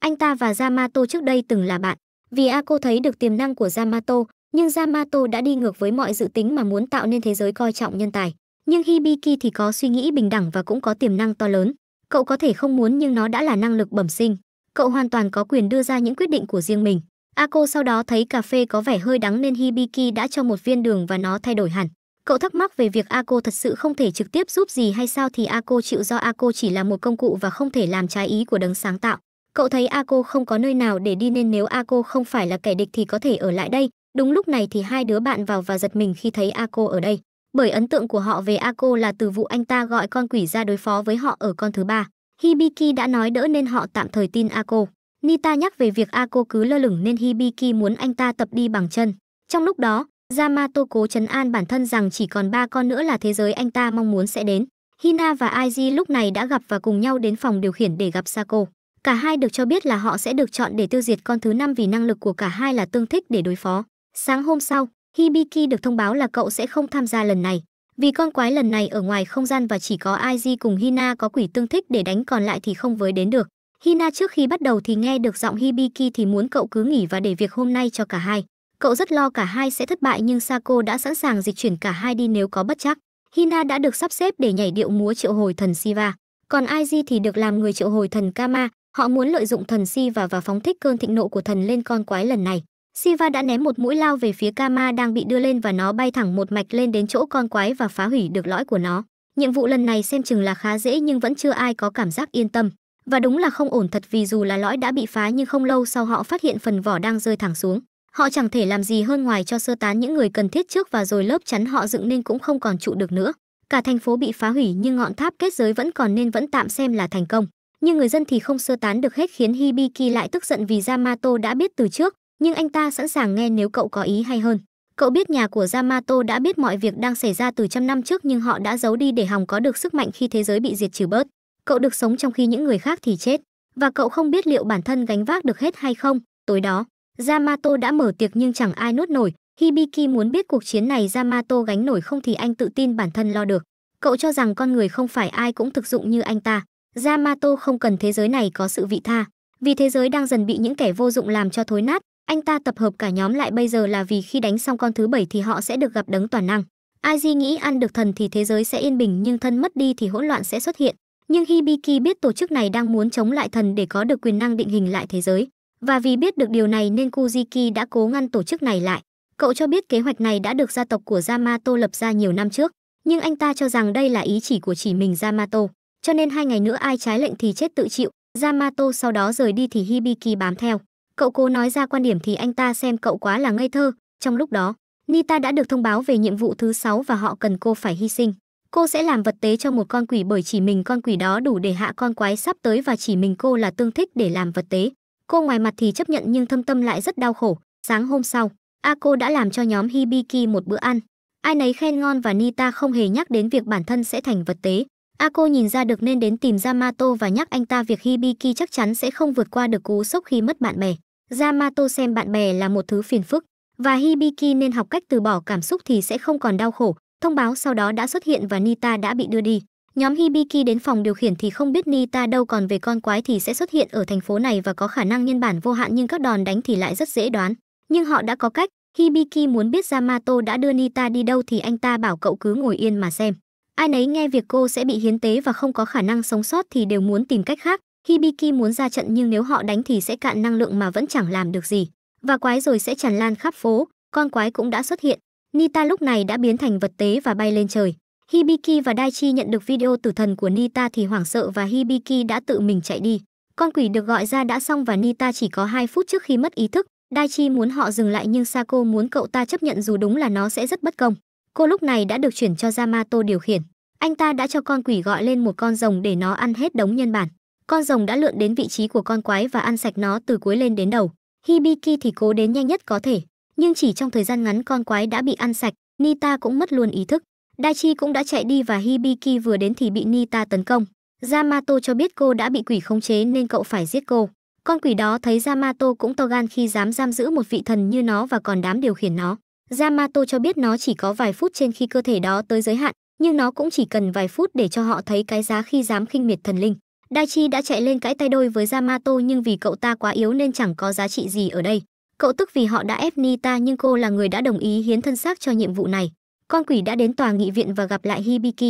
Anh ta và Yamato trước đây từng là bạn. Vì Ako thấy được tiềm năng của Yamato, nhưng Yamato đã đi ngược với mọi dự tính mà muốn tạo nên thế giới coi trọng nhân tài. Nhưng Hibiki thì có suy nghĩ bình đẳng và cũng có tiềm năng to lớn. Cậu có thể không muốn nhưng nó đã là năng lực bẩm sinh. Cậu hoàn toàn có quyền đưa ra những quyết định của riêng mình. Ako sau đó thấy cà phê có vẻ hơi đắng nên Hibiki đã cho một viên đường và nó thay đổi hẳn. Cậu thắc mắc về việc Ako thật sự không thể trực tiếp giúp gì hay sao thì Ako chịu do Ako chỉ là một công cụ và không thể làm trái ý của đấng sáng tạo. Cậu thấy Ako không có nơi nào để đi nên nếu Ako không phải là kẻ địch thì có thể ở lại đây. Đúng lúc này thì hai đứa bạn vào và giật mình khi thấy Ako ở đây, bởi ấn tượng của họ về Ako là từ vụ anh ta gọi con quỷ ra đối phó với họ ở con thứ ba. Hibiki đã nói đỡ nên họ tạm thời tin Ako. Nita nhắc về việc Ako cứ lơ lửng nên Hibiki muốn anh ta tập đi bằng chân. Trong lúc đó, Yamato cố chấn an bản thân rằng chỉ còn ba con nữa là thế giới anh ta mong muốn sẽ đến. Hina và Aiji lúc này đã gặp và cùng nhau đến phòng điều khiển để gặp Sako. Cả hai được cho biết là họ sẽ được chọn để tiêu diệt con thứ năm vì năng lực của cả hai là tương thích để đối phó. Sáng hôm sau, Hibiki được thông báo là cậu sẽ không tham gia lần này. Vì con quái lần này ở ngoài không gian và chỉ có Aiji cùng Hina có quỷ tương thích để đánh còn lại thì không với đến được. Hina trước khi bắt đầu thì nghe được giọng Hibiki thì muốn cậu cứ nghỉ và để việc hôm nay cho cả hai. Cậu rất lo cả hai sẽ thất bại nhưng Sako đã sẵn sàng dịch chuyển cả hai đi nếu có bất chắc. Hina đã được sắp xếp để nhảy điệu múa triệu hồi thần Siva, còn Aiji thì được làm người triệu hồi thần Kama. Họ muốn lợi dụng thần Siva và phóng thích cơn thịnh nộ của thần lên con quái lần này. Siva đã ném một mũi lao về phía Kama đang bị đưa lên và nó bay thẳng một mạch lên đến chỗ con quái và phá hủy được lõi của nó. Nhiệm vụ lần này xem chừng là khá dễ nhưng vẫn chưa ai có cảm giác yên tâm. Và đúng là không ổn thật vì dù là lõi đã bị phá nhưng không lâu sau họ phát hiện phần vỏ đang rơi thẳng xuống. Họ chẳng thể làm gì hơn ngoài cho sơ tán những người cần thiết trước và rồi lớp chắn họ dựng nên cũng không còn trụ được nữa. Cả thành phố bị phá hủy nhưng ngọn tháp kết giới vẫn còn nên vẫn tạm xem là thành công. Nhưng người dân thì không sơ tán được hết khiến Hibiki lại tức giận vì Yamato đã biết từ trước, nhưng anh ta sẵn sàng nghe nếu cậu có ý hay hơn. Cậu biết nhà của Yamato đã biết mọi việc đang xảy ra từ trăm năm trước nhưng họ đã giấu đi để hòng có được sức mạnh khi thế giới bị diệt trừ bớt. Cậu được sống trong khi những người khác thì chết, và cậu không biết liệu bản thân gánh vác được hết hay không, tối đó. Yamato đã mở tiệc nhưng chẳng ai nuốt nổi, Hibiki muốn biết cuộc chiến này Yamato gánh nổi không thì anh tự tin bản thân lo được. Cậu cho rằng con người không phải ai cũng thực dụng như anh ta. Yamato không cần thế giới này có sự vị tha, vì thế giới đang dần bị những kẻ vô dụng làm cho thối nát. Anh ta tập hợp cả nhóm lại bây giờ là vì khi đánh xong con thứ bảy thì họ sẽ được gặp đấng toàn năng. Aji nghĩ ăn được thần thì thế giới sẽ yên bình nhưng thân mất đi thì hỗn loạn sẽ xuất hiện. Nhưng Hibiki biết tổ chức này đang muốn chống lại thần để có được quyền năng định hình lại thế giới. Và vì biết được điều này nên Kujiki đã cố ngăn tổ chức này lại. Cậu cho biết kế hoạch này đã được gia tộc của Yamato lập ra nhiều năm trước, nhưng anh ta cho rằng đây là ý chỉ của chỉ mình Yamato, cho nên hai ngày nữa ai trái lệnh thì chết tự chịu. Yamato sau đó rời đi thì Hibiki bám theo. Cậu cố nói ra quan điểm thì anh ta xem cậu quá là ngây thơ. Trong lúc đó, Nita đã được thông báo về nhiệm vụ thứ sáu và họ cần cô phải hy sinh. Cô sẽ làm vật tế cho một con quỷ bởi chỉ mình con quỷ đó đủ để hạ con quái sắp tới và chỉ mình cô là tương thích để làm vật tế. Cô ngoài mặt thì chấp nhận nhưng thâm tâm lại rất đau khổ. Sáng hôm sau, a cô đã làm cho nhóm Hibiki một bữa ăn. Ai nấy khen ngon và Nita không hề nhắc đến việc bản thân sẽ thành vật tế. a cô nhìn ra được nên đến tìm Yamato và nhắc anh ta việc Hibiki chắc chắn sẽ không vượt qua được cú sốc khi mất bạn bè. Yamato xem bạn bè là một thứ phiền phức và Hibiki nên học cách từ bỏ cảm xúc thì sẽ không còn đau khổ. Thông báo sau đó đã xuất hiện và Nita đã bị đưa đi. Nhóm Hibiki đến phòng điều khiển thì không biết Nita đâu còn về con quái thì sẽ xuất hiện ở thành phố này và có khả năng nhân bản vô hạn nhưng các đòn đánh thì lại rất dễ đoán. Nhưng họ đã có cách, Hibiki muốn biết Yamato đã đưa Nita đi đâu thì anh ta bảo cậu cứ ngồi yên mà xem. Ai nấy nghe việc cô sẽ bị hiến tế và không có khả năng sống sót thì đều muốn tìm cách khác. Hibiki muốn ra trận nhưng nếu họ đánh thì sẽ cạn năng lượng mà vẫn chẳng làm được gì. Và quái rồi sẽ tràn lan khắp phố, con quái cũng đã xuất hiện. Nita lúc này đã biến thành vật tế và bay lên trời. Hibiki và Daichi nhận được video tử thần của Nita thì hoảng sợ và Hibiki đã tự mình chạy đi. Con quỷ được gọi ra đã xong và Nita chỉ có 2 phút trước khi mất ý thức. Daichi muốn họ dừng lại nhưng Sako muốn cậu ta chấp nhận dù đúng là nó sẽ rất bất công. Cô lúc này đã được chuyển cho Yamato điều khiển. Anh ta đã cho con quỷ gọi lên một con rồng để nó ăn hết đống nhân bản. Con rồng đã lượn đến vị trí của con quái và ăn sạch nó từ cuối lên đến đầu. Hibiki thì cố đến nhanh nhất có thể, nhưng chỉ trong thời gian ngắn con quái đã bị ăn sạch, Nita cũng mất luôn ý thức. Daichi cũng đã chạy đi và Hibiki vừa đến thì bị Nita tấn công. Yamato cho biết cô đã bị quỷ khống chế nên cậu phải giết cô. Con quỷ đó thấy Yamato cũng to gan khi dám giam giữ một vị thần như nó và còn đám điều khiển nó. Yamato cho biết nó chỉ có vài phút trên khi cơ thể đó tới giới hạn, nhưng nó cũng chỉ cần vài phút để cho họ thấy cái giá khi dám khinh miệt thần linh. Daichi đã chạy lên cãi tay đôi với Yamato nhưng vì cậu ta quá yếu nên chẳng có giá trị gì ở đây. Cậu tức vì họ đã ép Nita nhưng cô là người đã đồng ý hiến thân xác cho nhiệm vụ này. Con quỷ đã đến tòa nghị viện và gặp lại Hibiki.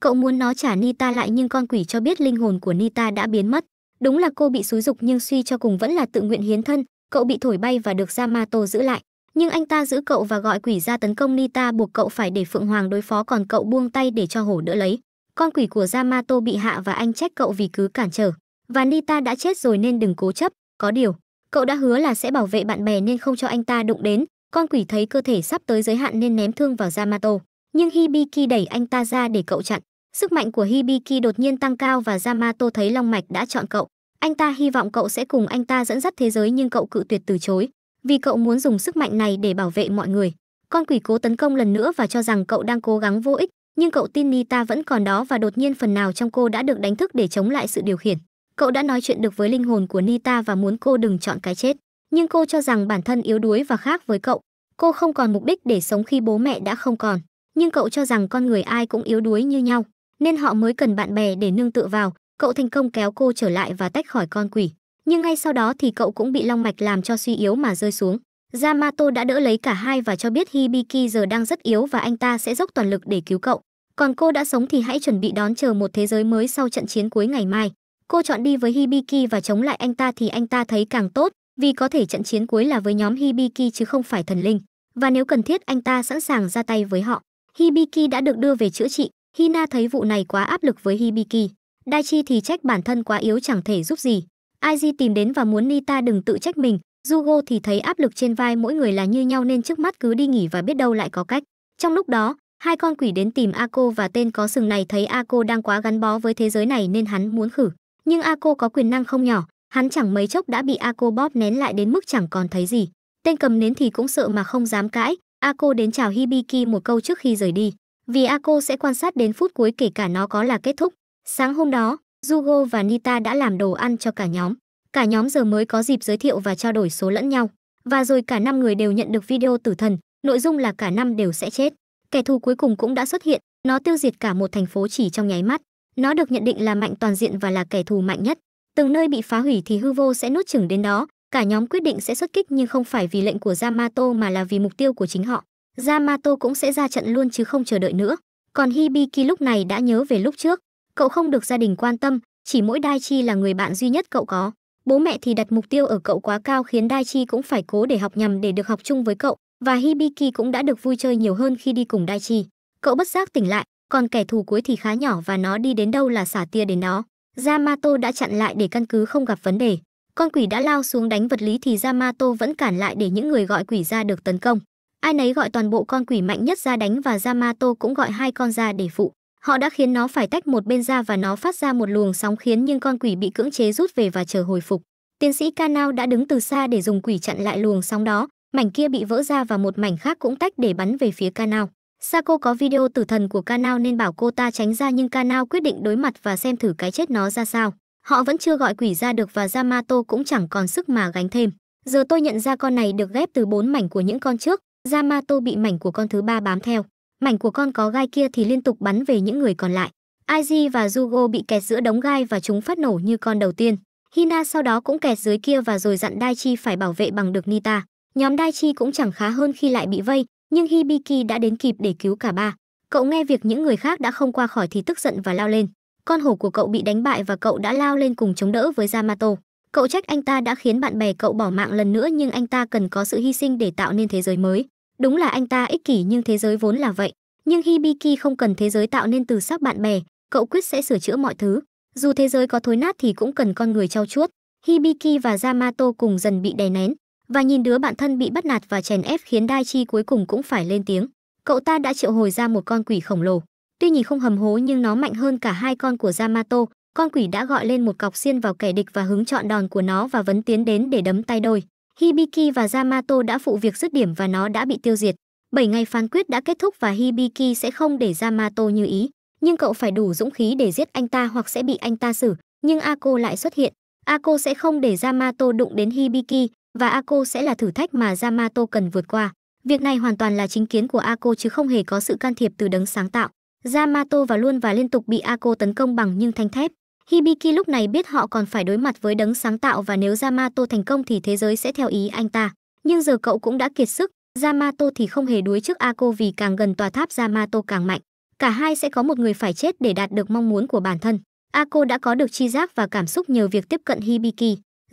Cậu muốn nó trả Nita lại nhưng con quỷ cho biết linh hồn của Nita đã biến mất. Đúng là cô bị xúi dục nhưng suy cho cùng vẫn là tự nguyện hiến thân, cậu bị thổi bay và được Yamato giữ lại. Nhưng anh ta giữ cậu và gọi quỷ ra tấn công Nita buộc cậu phải để Phượng Hoàng đối phó còn cậu buông tay để cho hổ đỡ lấy. Con quỷ của Yamato bị hạ và anh trách cậu vì cứ cản trở. Và Nita đã chết rồi nên đừng cố chấp, có điều. Cậu đã hứa là sẽ bảo vệ bạn bè nên không cho anh ta đụng đến, con quỷ thấy cơ thể sắp tới giới hạn nên ném thương vào Yamato, nhưng Hibiki đẩy anh ta ra để cậu chặn. Sức mạnh của Hibiki đột nhiên tăng cao và Yamato thấy Long Mạch đã chọn cậu. Anh ta hy vọng cậu sẽ cùng anh ta dẫn dắt thế giới nhưng cậu cự tuyệt từ chối, vì cậu muốn dùng sức mạnh này để bảo vệ mọi người. Con quỷ cố tấn công lần nữa và cho rằng cậu đang cố gắng vô ích, nhưng cậu tin Nita vẫn còn đó và đột nhiên phần nào trong cô đã được đánh thức để chống lại sự điều khiển. Cậu đã nói chuyện được với linh hồn của Nita và muốn cô đừng chọn cái chết nhưng cô cho rằng bản thân yếu đuối và khác với cậu. Cô không còn mục đích để sống khi bố mẹ đã không còn, nhưng cậu cho rằng con người ai cũng yếu đuối như nhau, nên họ mới cần bạn bè để nương tựa vào. Cậu thành công kéo cô trở lại và tách khỏi con quỷ, nhưng ngay sau đó thì cậu cũng bị long mạch làm cho suy yếu mà rơi xuống. Yamato đã đỡ lấy cả hai và cho biết Hibiki giờ đang rất yếu và anh ta sẽ dốc toàn lực để cứu cậu. Còn cô đã sống thì hãy chuẩn bị đón chờ một thế giới mới sau trận chiến cuối ngày mai. Cô chọn đi với Hibiki và chống lại anh ta thì anh ta thấy càng tốt, vì có thể trận chiến cuối là với nhóm Hibiki chứ không phải thần linh, và nếu cần thiết anh ta sẵn sàng ra tay với họ. Hibiki đã được đưa về chữa trị, Hina thấy vụ này quá áp lực với Hibiki. Daichi thì trách bản thân quá yếu chẳng thể giúp gì. Aiji tìm đến và muốn Nita đừng tự trách mình, Jugo thì thấy áp lực trên vai mỗi người là như nhau nên trước mắt cứ đi nghỉ và biết đâu lại có cách. Trong lúc đó, hai con quỷ đến tìm Ako và tên có sừng này thấy Ako đang quá gắn bó với thế giới này nên hắn muốn khử. Nhưng Ako có quyền năng không nhỏ, Hắn chẳng mấy chốc đã bị Ako bóp nén lại đến mức chẳng còn thấy gì. Tên cầm nến thì cũng sợ mà không dám cãi, Ako đến chào Hibiki một câu trước khi rời đi, vì Ako sẽ quan sát đến phút cuối kể cả nó có là kết thúc. Sáng hôm đó, Jugo và Nita đã làm đồ ăn cho cả nhóm. Cả nhóm giờ mới có dịp giới thiệu và trao đổi số lẫn nhau. Và rồi cả năm người đều nhận được video tử thần, nội dung là cả năm đều sẽ chết. Kẻ thù cuối cùng cũng đã xuất hiện, nó tiêu diệt cả một thành phố chỉ trong nháy mắt. Nó được nhận định là mạnh toàn diện và là kẻ thù mạnh nhất. Từng nơi bị phá hủy thì hư vô sẽ nuốt chửng đến đó, cả nhóm quyết định sẽ xuất kích nhưng không phải vì lệnh của Yamato mà là vì mục tiêu của chính họ. Yamato cũng sẽ ra trận luôn chứ không chờ đợi nữa. Còn Hibiki lúc này đã nhớ về lúc trước, cậu không được gia đình quan tâm, chỉ mỗi Daichi là người bạn duy nhất cậu có. Bố mẹ thì đặt mục tiêu ở cậu quá cao khiến Daichi cũng phải cố để học nhằm để được học chung với cậu, và Hibiki cũng đã được vui chơi nhiều hơn khi đi cùng Daichi. Cậu bất giác tỉnh lại, còn kẻ thù cuối thì khá nhỏ và nó đi đến đâu là xả tia đến đó. Yamato đã chặn lại để căn cứ không gặp vấn đề. Con quỷ đã lao xuống đánh vật lý thì Yamato vẫn cản lại để những người gọi quỷ ra được tấn công. Ai nấy gọi toàn bộ con quỷ mạnh nhất ra đánh và Yamato cũng gọi hai con ra để phụ. Họ đã khiến nó phải tách một bên ra và nó phát ra một luồng sóng khiến nhưng con quỷ bị cưỡng chế rút về và chờ hồi phục. Tiến sĩ Kanao đã đứng từ xa để dùng quỷ chặn lại luồng sóng đó, mảnh kia bị vỡ ra và một mảnh khác cũng tách để bắn về phía Kanao. Saco có video tử thần của Kanao nên bảo cô ta tránh ra nhưng Kanao quyết định đối mặt và xem thử cái chết nó ra sao. Họ vẫn chưa gọi quỷ ra được và Yamato cũng chẳng còn sức mà gánh thêm. Giờ tôi nhận ra con này được ghép từ bốn mảnh của những con trước, Yamato bị mảnh của con thứ ba bám theo. Mảnh của con có gai kia thì liên tục bắn về những người còn lại. Aiji và Jugo bị kẹt giữa đống gai và chúng phát nổ như con đầu tiên. Hina sau đó cũng kẹt dưới kia và rồi dặn Daichi phải bảo vệ bằng được Nita. Nhóm Daichi cũng chẳng khá hơn khi lại bị vây, nhưng Hibiki đã đến kịp để cứu cả ba. Cậu nghe việc những người khác đã không qua khỏi thì tức giận và lao lên. Con hổ của cậu bị đánh bại và cậu đã lao lên cùng chống đỡ với Yamato. Cậu trách anh ta đã khiến bạn bè cậu bỏ mạng lần nữa nhưng anh ta cần có sự hy sinh để tạo nên thế giới mới. Đúng là anh ta ích kỷ nhưng thế giới vốn là vậy. Nhưng Hibiki không cần thế giới tạo nên từ xác bạn bè, cậu quyết sẽ sửa chữa mọi thứ. Dù thế giới có thối nát thì cũng cần con người trau chuốt. Hibiki và Yamato cùng dần bị đè nén và nhìn đứa bạn thân bị bắt nạt và chèn ép khiến Đai Chi cuối cùng cũng phải lên tiếng. Cậu ta đã triệu hồi ra một con quỷ khổng lồ. Tuy nhìn không hầm hố nhưng nó mạnh hơn cả hai con của Yamato, con quỷ đã gọi lên một cọc xiên vào kẻ địch và hứng chọn đòn của nó và vấn tiến đến để đấm tay đôi. Hibiki và Yamato đã phụ việc dứt điểm và nó đã bị tiêu diệt. Bảy ngày phán quyết đã kết thúc và Hibiki sẽ không để Yamato như ý, nhưng cậu phải đủ dũng khí để giết anh ta hoặc sẽ bị anh ta xử, nhưng Ako lại xuất hiện. Ako sẽ không để Yamato đụng đến Hibiki, và Ako sẽ là thử thách mà Yamato cần vượt qua. Việc này hoàn toàn là chính kiến của Ako chứ không hề có sự can thiệp từ đấng sáng tạo. Yamato và luôn và liên tục bị Ako tấn công bằng những thanh thép. Hibiki lúc này biết họ còn phải đối mặt với đấng sáng tạo và nếu Yamato thành công thì thế giới sẽ theo ý anh ta. Nhưng giờ cậu cũng đã kiệt sức, Yamato thì không hề đuối trước Ako vì càng gần tòa tháp Yamato càng mạnh. Cả hai sẽ có một người phải chết để đạt được mong muốn của bản thân. Ako đã có được chi giác và cảm xúc nhờ việc tiếp cận Hibiki.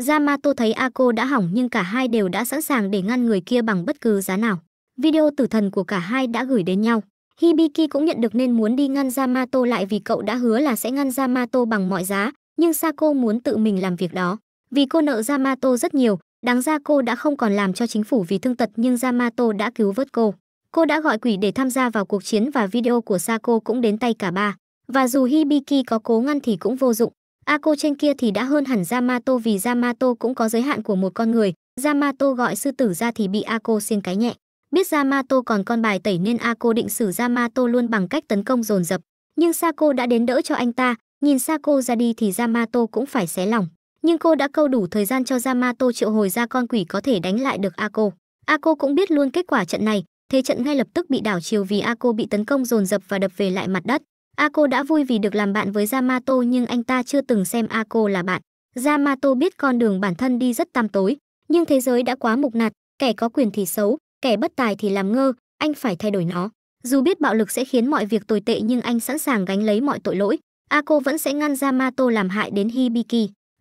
Yamato thấy Ako đã hỏng nhưng cả hai đều đã sẵn sàng để ngăn người kia bằng bất cứ giá nào. Video tử thần của cả hai đã gửi đến nhau. Hibiki cũng nhận được nên muốn đi ngăn Yamato lại vì cậu đã hứa là sẽ ngăn Yamato bằng mọi giá, nhưng Sako muốn tự mình làm việc đó. Vì cô nợ Yamato rất nhiều, đáng ra cô đã không còn làm cho chính phủ vì thương tật nhưng Yamato đã cứu vớt cô. Cô đã gọi quỷ để tham gia vào cuộc chiến và video của Sako cũng đến tay cả ba. Và dù Hibiki có cố ngăn thì cũng vô dụng. Ako trên kia thì đã hơn hẳn Yamato vì Yamato cũng có giới hạn của một con người. Yamato gọi sư tử ra thì bị Ako xiên cái nhẹ. Biết Yamato còn con bài tẩy nên Ako định xử Yamato luôn bằng cách tấn công dồn dập. Nhưng Sako đã đến đỡ cho anh ta, nhìn Sako ra đi thì Yamato cũng phải xé lòng. Nhưng cô đã câu đủ thời gian cho Yamato triệu hồi ra con quỷ có thể đánh lại được Ako. Ako cũng biết luôn kết quả trận này, thế trận ngay lập tức bị đảo chiều vì Ako bị tấn công dồn dập và đập về lại mặt đất. Ako đã vui vì được làm bạn với Yamato nhưng anh ta chưa từng xem Ako là bạn. Yamato biết con đường bản thân đi rất tăm tối, nhưng thế giới đã quá mục nạt, kẻ có quyền thì xấu, kẻ bất tài thì làm ngơ, anh phải thay đổi nó. Dù biết bạo lực sẽ khiến mọi việc tồi tệ nhưng anh sẵn sàng gánh lấy mọi tội lỗi. Ako vẫn sẽ ngăn Yamato làm hại đến Hibiki.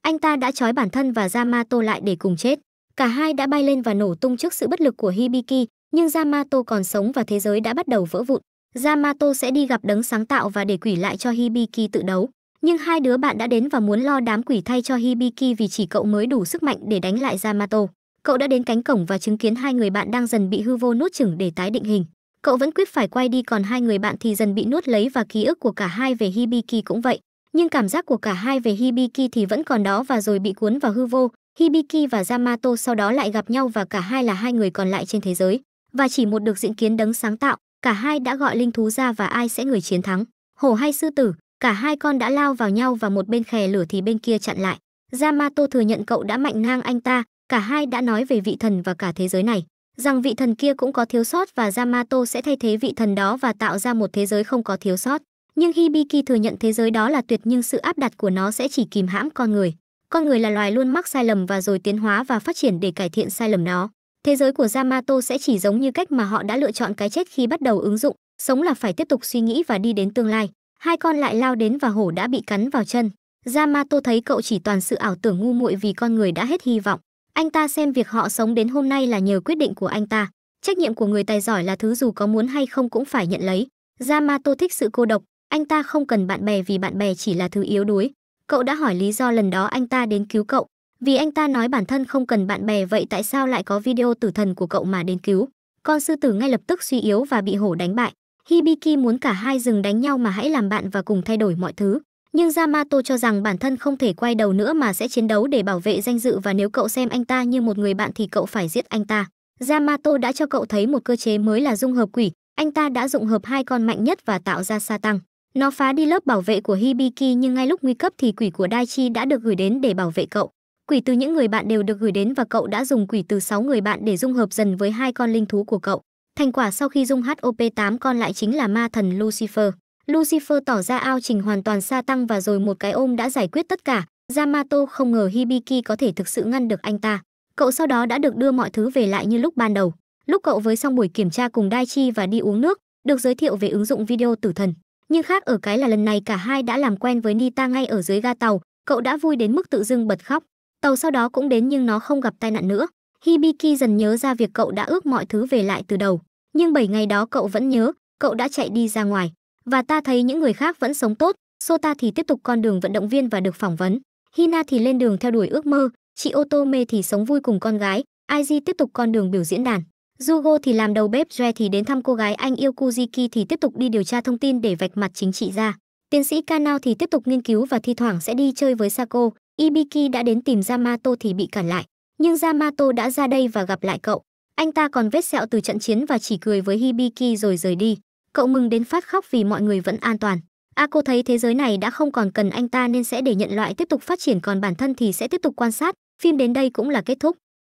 Anh ta đã trói bản thân và Yamato lại để cùng chết. Cả hai đã bay lên và nổ tung trước sự bất lực của Hibiki, nhưng Yamato còn sống và thế giới đã bắt đầu vỡ vụn. Yamato sẽ đi gặp đấng sáng tạo và để quỷ lại cho Hibiki tự đấu. Nhưng hai đứa bạn đã đến và muốn lo đám quỷ thay cho Hibiki vì chỉ cậu mới đủ sức mạnh để đánh lại Yamato. Cậu đã đến cánh cổng và chứng kiến hai người bạn đang dần bị hư vô nuốt chửng để tái định hình. Cậu vẫn quyết phải quay đi còn hai người bạn thì dần bị nuốt lấy và ký ức của cả hai về Hibiki cũng vậy. Nhưng cảm giác của cả hai về Hibiki thì vẫn còn đó và rồi bị cuốn vào hư vô. Hibiki và Yamato sau đó lại gặp nhau và cả hai là hai người còn lại trên thế giới và chỉ một được diễn kiến đấng sáng tạo cả hai đã gọi linh thú ra và ai sẽ người chiến thắng hổ hay sư tử cả hai con đã lao vào nhau và một bên khè lửa thì bên kia chặn lại yamato thừa nhận cậu đã mạnh ngang anh ta cả hai đã nói về vị thần và cả thế giới này rằng vị thần kia cũng có thiếu sót và yamato sẽ thay thế vị thần đó và tạo ra một thế giới không có thiếu sót nhưng hibiki thừa nhận thế giới đó là tuyệt nhưng sự áp đặt của nó sẽ chỉ kìm hãm con người con người là loài luôn mắc sai lầm và rồi tiến hóa và phát triển để cải thiện sai lầm đó thế giới của Yamato sẽ chỉ giống như cách mà họ đã lựa chọn cái chết khi bắt đầu ứng dụng, sống là phải tiếp tục suy nghĩ và đi đến tương lai. Hai con lại lao đến và hổ đã bị cắn vào chân. Yamato thấy cậu chỉ toàn sự ảo tưởng ngu muội vì con người đã hết hy vọng. Anh ta xem việc họ sống đến hôm nay là nhờ quyết định của anh ta. Trách nhiệm của người tài giỏi là thứ dù có muốn hay không cũng phải nhận lấy. Yamato thích sự cô độc, anh ta không cần bạn bè vì bạn bè chỉ là thứ yếu đuối. Cậu đã hỏi lý do lần đó anh ta đến cứu cậu, vì anh ta nói bản thân không cần bạn bè vậy tại sao lại có video tử thần của cậu mà đến cứu. Con sư tử ngay lập tức suy yếu và bị hổ đánh bại. Hibiki muốn cả hai dừng đánh nhau mà hãy làm bạn và cùng thay đổi mọi thứ. Nhưng Yamato cho rằng bản thân không thể quay đầu nữa mà sẽ chiến đấu để bảo vệ danh dự và nếu cậu xem anh ta như một người bạn thì cậu phải giết anh ta. Yamato đã cho cậu thấy một cơ chế mới là dung hợp quỷ, anh ta đã dụng hợp hai con mạnh nhất và tạo ra sa tăng. Nó phá đi lớp bảo vệ của Hibiki nhưng ngay lúc nguy cấp thì quỷ của Daichi đã được gửi đến để bảo vệ cậu. Quỷ từ những người bạn đều được gửi đến và cậu đã dùng quỷ từ 6 người bạn để dung hợp dần với hai con linh thú của cậu. Thành quả sau khi dung HOP8 con lại chính là ma thần Lucifer. Lucifer tỏ ra ao trình hoàn toàn xa tăng và rồi một cái ôm đã giải quyết tất cả. Yamato không ngờ Hibiki có thể thực sự ngăn được anh ta. Cậu sau đó đã được đưa mọi thứ về lại như lúc ban đầu. Lúc cậu với xong buổi kiểm tra cùng Daichi và đi uống nước, được giới thiệu về ứng dụng video tử thần. Nhưng khác ở cái là lần này cả hai đã làm quen với Nita ngay ở dưới ga tàu, cậu đã vui đến mức tự dưng bật khóc. Tàu sau đó cũng đến nhưng nó không gặp tai nạn nữa. Hibiki dần nhớ ra việc cậu đã ước mọi thứ về lại từ đầu. Nhưng 7 ngày đó cậu vẫn nhớ, cậu đã chạy đi ra ngoài. Và ta thấy những người khác vẫn sống tốt, Sota thì tiếp tục con đường vận động viên và được phỏng vấn. Hina thì lên đường theo đuổi ước mơ, chị Otome thì sống vui cùng con gái, Aiji tiếp tục con đường biểu diễn đàn. Jugo thì làm đầu bếp, Joe thì đến thăm cô gái anh yêu Kuziki thì tiếp tục đi điều tra thông tin để vạch mặt chính trị ra. Tiến sĩ Kanao thì tiếp tục nghiên cứu và thi thoảng sẽ đi chơi với Sako, Ibiki đã đến tìm Yamato thì bị cản lại, nhưng Yamato đã ra đây và gặp lại cậu. Anh ta còn vết sẹo từ trận chiến và chỉ cười với Hibiki rồi rời đi. Cậu mừng đến phát khóc vì mọi người vẫn an toàn. A à, cô thấy thế giới này đã không còn cần anh ta nên sẽ để nhận loại tiếp tục phát triển còn bản thân thì sẽ tiếp tục quan sát. Phim đến đây cũng là kết thúc.